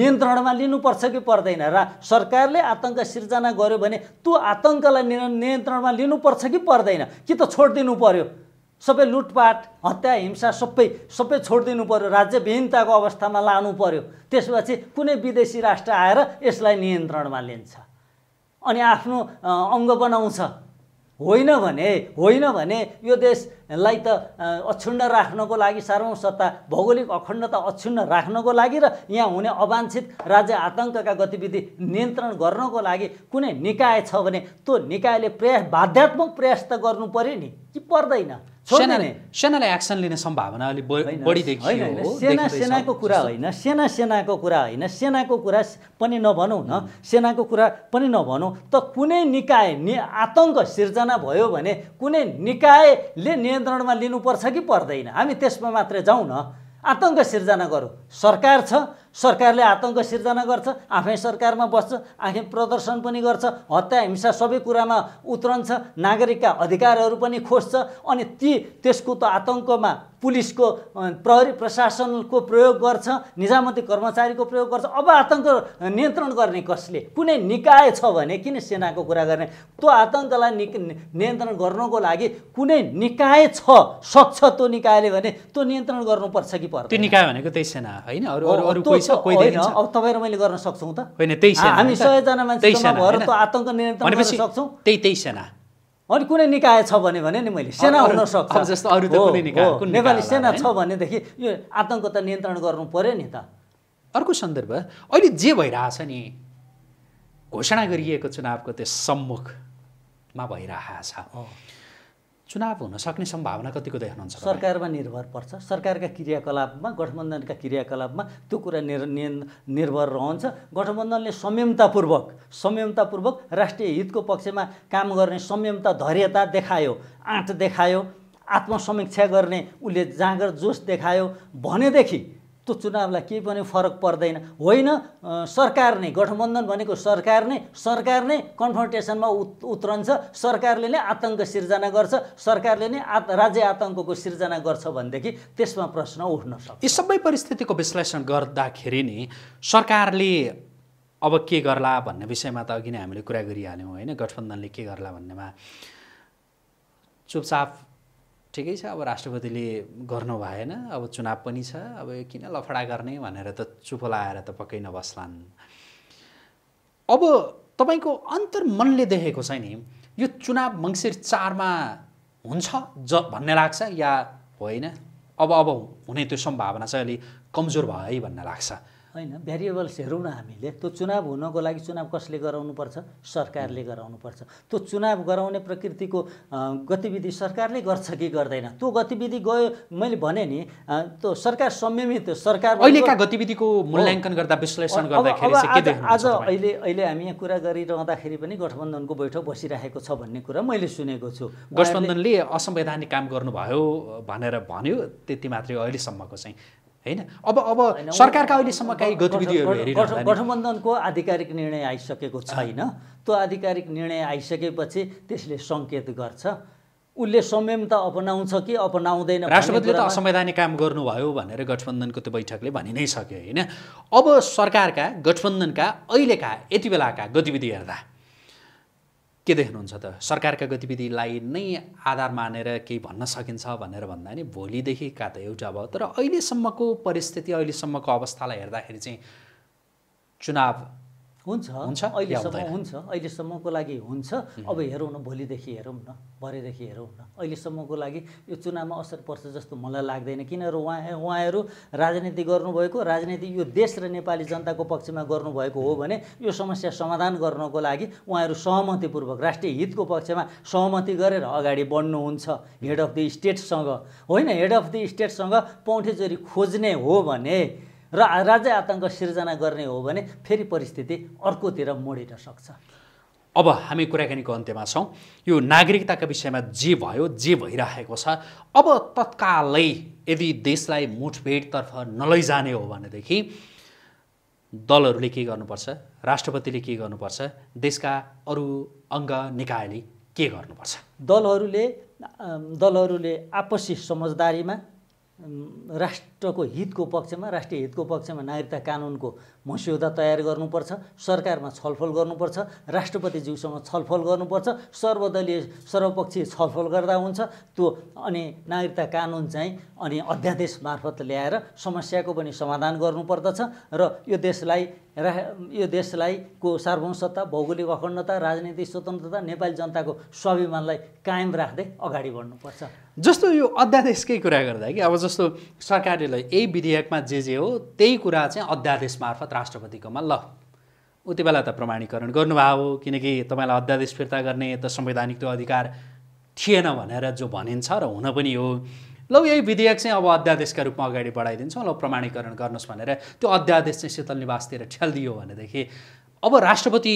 नियन्त्रणमा लिनुपर्छ कि पर्दैन र सरकारले आतङ्क सिर्जना गर्यो भने त्यो आतङ्कलाई नियन्त्रणमा लिनुपर्छ कि पर्दैन कि त छोडिदिनु पर्यो सबै लुटपाट हत्या हिंसा सबै सबै छोडिदिनु पऱ्यो राज्यविहीनताको अवस्थामा लानु पऱ्यो त्यसपछि कुनै विदेशी राष्ट्र आएर यसलाई नियन्त्रणमा लिन्छ अनि आफ्नो अङ्ग बनाउँछ होइन भने होइन भने यो देशलाई त अक्षुण्ण राख्नको लागि सार्वौँ सत्ता भौगोलिक अखण्डता अक्षुण्ण राख्नको लागि र यहाँ हुने अवान्छित राज्य आतङ्कका गतिविधि नियन्त्रण गर्नको लागि कुनै निकाय छ भने त्यो निकायले प्रयास बाध्यात्मक प्रयास त गर्नु पऱ्यो नि कि पर्दैन सेनाले सेनाले एक्सन लिने सम्भावना अलिक बढी देखियो सेना सेनाको कुरा होइन सेना सेनाको कुरा होइन सेनाको कुरा पनि नभनौँ न सेनाको कुरा पनि नभनौँ त कुनै निकाय नि आतङ्क सिर्जना भयो भने कुनै निकायले नियन्त्रणमा लिनुपर्छ कि पर्दैन हामी त्यसमा मात्रै जाउँ न आतङ्क सिर्जना गरौँ सरकार छ सरकारले आतङ्क सिर्जना गर्छ आफै सरकारमा बस्छ आफै प्रदर्शन पनि गर्छ हत्या हिंसा सबै कुरामा उत्रन्छ नागरिकका अधिकारहरू पनि खोज्छ अनि ती त्यसको त आतङ्कमा पुलिसको प्रहरी प्रशासनको प्रयोग गर्छ निजामती कर्मचारीको प्रयोग गर्छ अब आतङ्क नियन्त्रण गर्ने कसले कुनै निकाय छ भने किन सेनाको कुरा गर्ने त्यो आतङ्कलाई नियन्त्रण गर्नको लागि कुनै निकाय छ सक्छ त्यो निकायले भने त्यो नियन्त्रण गर्नुपर्छ कि पर्छ त्यो निकाय भनेको त्यही सेना होइन अब तपाईँ र मैले गर्न सक्छौँ त होइन त्यही हामी सयजना मान्छे भएर त्यो आतङ्क नियन्त्रण गर्न सक्छौँ त्यही त्यही सेना अनि कुनै निकाय छ भने नि मैले सेना हुन सक्छ जस्तो अरू त कुनै निकाय नेपाली सेना छ भनेदेखि यो आतङ्क त नियन्त्रण गर्नु पऱ्यो नि त अर्को सन्दर्भ अहिले जे भइरहेछ नि घोषणा गरिएको चुनावको त्यो सम्मुखमा भइरहेछ चुनाव हुन सक्ने सम्भावना कतिको देख्नुहुन्छ सरकारमा निर्भर पर्छ सरकारका क्रियाकलापमा गठबन्धनका क्रियाकलापमा त्यो कुरा निर् निर्भर रहन्छ गठबन्धनले संयमतापूर्वक संयमतापूर्वक राष्ट्रिय हितको पक्षमा काम गर्ने संयमता धैर्यता देखायो आँट देखायो आत्मसमीक्षा गर्ने उसले जाँगर जोस देखायो भनेदेखि त्यो चुनावलाई केही पनि फरक पर्दैन होइन सरकार नै गठबन्धन भनेको सरकार नै सरकार नै कन्फर्टेसनमा उत् उत्रन्छ सरकारले नै आतङ्क सिर्जना गर्छ सरकारले नै आत राज्य आतङ्कको सिर्जना गर्छ भनेदेखि त्यसमा प्रश्न उठ्न सक्छ यी सबै परिस्थितिको विश्लेषण गर्दाखेरि नि सरकारले अब के गर्ला भन्ने विषयमा त अघि नै हामीले कुरा गरिहाल्यौँ होइन गठबन्धनले के गर्ला भन्नेमा चुपचाप ठिकै छ अब राष्ट्रपतिले गर्नु भएन अब चुनाव पनि छ अब किन लफडा गर्ने भनेर त चुप लाएर त पक्कै नबस्लान् अब तपाईँको अन्तर्मनले देखेको छ नि यो चुनाव मङ्सिर चारमा हुन्छ ज भन्ने लाग्छ या होइन अब अब हुने त्यो सम्भावना चाहिँ अलि कमजोर भयो है भन्ने लाग्छ होइन भेरिएबल्स हेरौँ न हामीले त्यो चुनाव हुनको लागि चुनाव कसले गराउनुपर्छ सरकारले गराउनुपर्छ त्यो चुनाव गराउने प्रकृतिको गतिविधि सरकारले गर्छ कि गर्दैन त्यो गतिविधि गयो मैले भने नि त्यो सरकार संयमित सरकार अहिलेका गतिविधिको मूल्याङ्कन गर्दा विश्लेषण गर्दाखेरि आज अहिले अहिले हामी यहाँ कुरा गरिरहँदाखेरि पनि गठबन्धनको बैठक बसिरहेको छ भन्ने कुरा मैले सुनेको छु गठबन्धनले असंवैधानिक काम गर्नुभयो भनेर भन्यो त्यति मात्रै अहिलेसम्मको चाहिँ होइन अब अब सरकारका अहिलेसम्मका गतिविधिहरू गठबन्धनको आधिकारिक निर्णय आइसकेको छैन त्यो आधिकारिक निर्णय आइसकेपछि त्यसले सङ्केत गर्छ उसले संयमता अपनाउँछ कि अपनाउँदैन राष्ट्रपतिले त असंवैधानिक काम गर्नुभयो भनेर गठबन्धनको त्यो बैठकले भनि नै सक्यो होइन अब सरकारका गठबन्धनका अहिलेका यति बेलाका गतिविधि हेर्दा के देख्नुहुन्छ त सरकारका गतिविधिलाई नै आधार मानेर केही भन्न सकिन्छ भनेर भन्दा नि भोलिदेखिका त एउटा भयो तर अहिलेसम्मको परिस्थिति अहिलेसम्मको अवस्थालाई हेर्दाखेरि चाहिँ चुनाव हुन्छ हुन्छ अहिलेसम्म हुन्छ अहिलेसम्मको लागि हुन्छ अब हेरौँ न भोलिदेखि हेरौँ न भरेदेखि हेरौँ न अहिलेसम्मको लागि यो चुनावमा असर पर्छ जस्तो मलाई लाग्दैन किनभने उहाँ उहाँहरू राजनीति गर्नुभएको राजनीति यो देश र नेपाली जनताको पक्षमा गर्नुभएको हो भने यो समस्या समाधान गर्नको लागि उहाँहरू सहमतिपूर्वक राष्ट्रिय हितको पक्षमा सहमति गरेर अगाडि बढ्नुहुन्छ हेड अफ द स्टेटसँग होइन हेड अफ द स्टेटसँग पौँठेचोरी खोज्ने हो भने र राज्य आतङ्क सिर्जना गर्ने हो भने फेरि परिस्थिति अर्कोतिर मोडिन सक्छ अब हामी कुराकानीको अन्त्यमा छौँ यो नागरिकताका विषयमा जे भयो जे भइराखेको छ अब तत्कालै यदि देशलाई मुठभेडतर्फ नलैजाने हो भनेदेखि दलहरूले के गर्नुपर्छ राष्ट्रपतिले के गर्नुपर्छ देशका अरू अङ्ग निकायले के गर्नुपर्छ दलहरूले दलहरूले आपसी समझदारीमा राष्ट्र राष्ट्रको हितको पक्षमा राष्ट्रिय हितको पक्षमा नागरिकता कानुनको मस्यौदा तयार गर्नुपर्छ सरकारमा छलफल गर्नुपर्छ राष्ट्रपतिज्यूसँग छलफल गर्नुपर्छ सर्वदलीय सर्वपक्षीय छलफल गर्दा हुन्छ त्यो अनि नागरिकता कानुन चाहिँ अनि अध्यादेश मार्फत ल्याएर समस्याको पनि समाधान गर्नुपर्दछ र यो देशलाई रा यो देशलाई को सार्वभौमसत्ता भौगोलिक अखण्डता राजनीतिक स्वतन्त्रता नेपाली जनताको स्वाभिमानलाई कायम राख्दै अगाडि बढ्नुपर्छ जस्तो यो अध्यादेशकै कुरा गर्दा कि अब जस्तो सरकारले यही विधेयकमा जे जे हो त्यही कुरा चाहिँ अध्यादेश मार्फत राष्ट्रपतिकोमा ल उति बेला त प्रमाणीकरण गर्नुभएको किनकि तपाईँलाई अध्यादेश फिर्ता गर्ने त संवैधानिक त्यो अधिकार थिएन भनेर जो भनिन्छ र हुन पनि हो ल यही विधेयक चाहिँ अब अध्यादेशका रूपमा अगाडि बढाइदिन्छौँ ल प्रमाणीकरण गर्नुहोस् भनेर त्यो अध्यादेश चाहिँ शीतल निवासतिर ठ्यालिदियो भनेदेखि अब राष्ट्रपति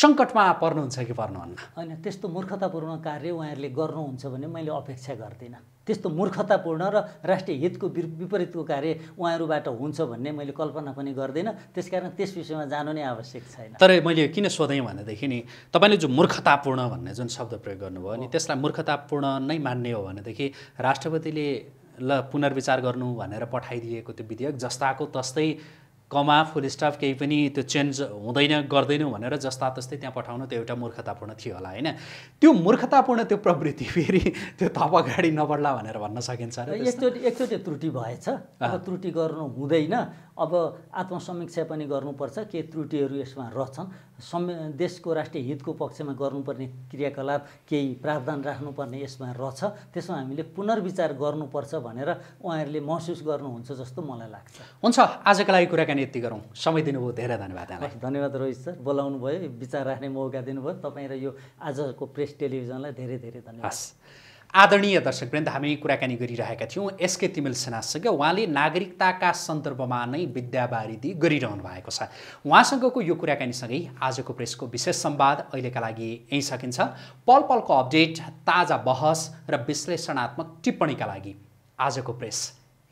सङ्कटमा पर्नुहुन्छ कि पर्नुहुन्न होइन त्यस्तो मूर्खतापूर्ण कार्य उहाँहरूले गर्नुहुन्छ भने मैले अपेक्षा गर्दिनँ त्यस्तो मूर्खतापूर्ण र राष्ट्रिय हितको विपरीतको कार्य उहाँहरूबाट हुन्छ भन्ने मैले कल्पना पनि गर्दिनँ त्यसकारण त्यस विषयमा जानु नै आवश्यक छैन तर मैले किन सोधेँ भनेदेखि नि तपाईँले जो मूर्खतापूर्ण भन्ने जुन शब्द प्रयोग गर्नुभयो नि त्यसलाई मूर्खतापूर्ण नै मान्ने हो भनेदेखि राष्ट्रपतिले ल पुनर्विचार गर्नु भनेर पठाइदिएको त्यो विधेयक जस्ताको तस्तै कमा फुल स्टाफ केही पनि त्यो चेन्ज हुँदैन गर्दैनौँ भनेर जस्ता तस्तै त्यहाँ पठाउनु त्यो एउटा मूर्खतापूर्ण थियो होला होइन त्यो मूर्खतापूर्ण त्यो प्रवृत्ति फेरि त्यो थप अगाडि नबढ्ला भनेर भन्न सकिन्छ र एकचोटि एकचोटि त्रुटि भएछ त्रुटि गर्नु हुँदैन अब आत्मसमीक्षा पनि गर्नुपर्छ के त्रुटिहरू यसमा रहेछन् सम देशको राष्ट्रिय हितको पक्षमा गर्नुपर्ने क्रियाकलाप केही प्रावधान राख्नुपर्ने यसमा रहछ त्यसमा हामीले पुनर्विचार गर्नुपर्छ भनेर उहाँहरूले महसुस गर्नुहुन्छ जस्तो मलाई लाग्छ हुन्छ आजको लागि कुराकानी यति गरौँ समय दिनुभयो धेरै धन्यवाद धन्यवाद रोहित सर बोलाउनु भयो विचार राख्ने मौका दिनुभयो तपाईँ र यो आजको प्रेस टेलिभिजनलाई धेरै धेरै धन्यवाद आदरणीय दर्शकवृन्द हामी कुराकानी गरिरहेका थियौँ एसके तिमिल सेनासँग उहाँले नागरिकताका सन्दर्भमा नै विद्यावारिधि गरिरहनु भएको छ उहाँसँगको यो कुराकानीसँगै आजको प्रेसको विशेष संवाद अहिलेका लागि यहीँ सकिन्छ पल पलको अपडेट ताजा बहस र विश्लेषणात्मक टिप्पणीका लागि आजको प्रेस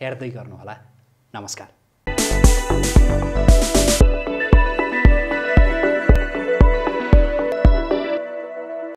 हेर्दै गर्नुहोला नमस्कार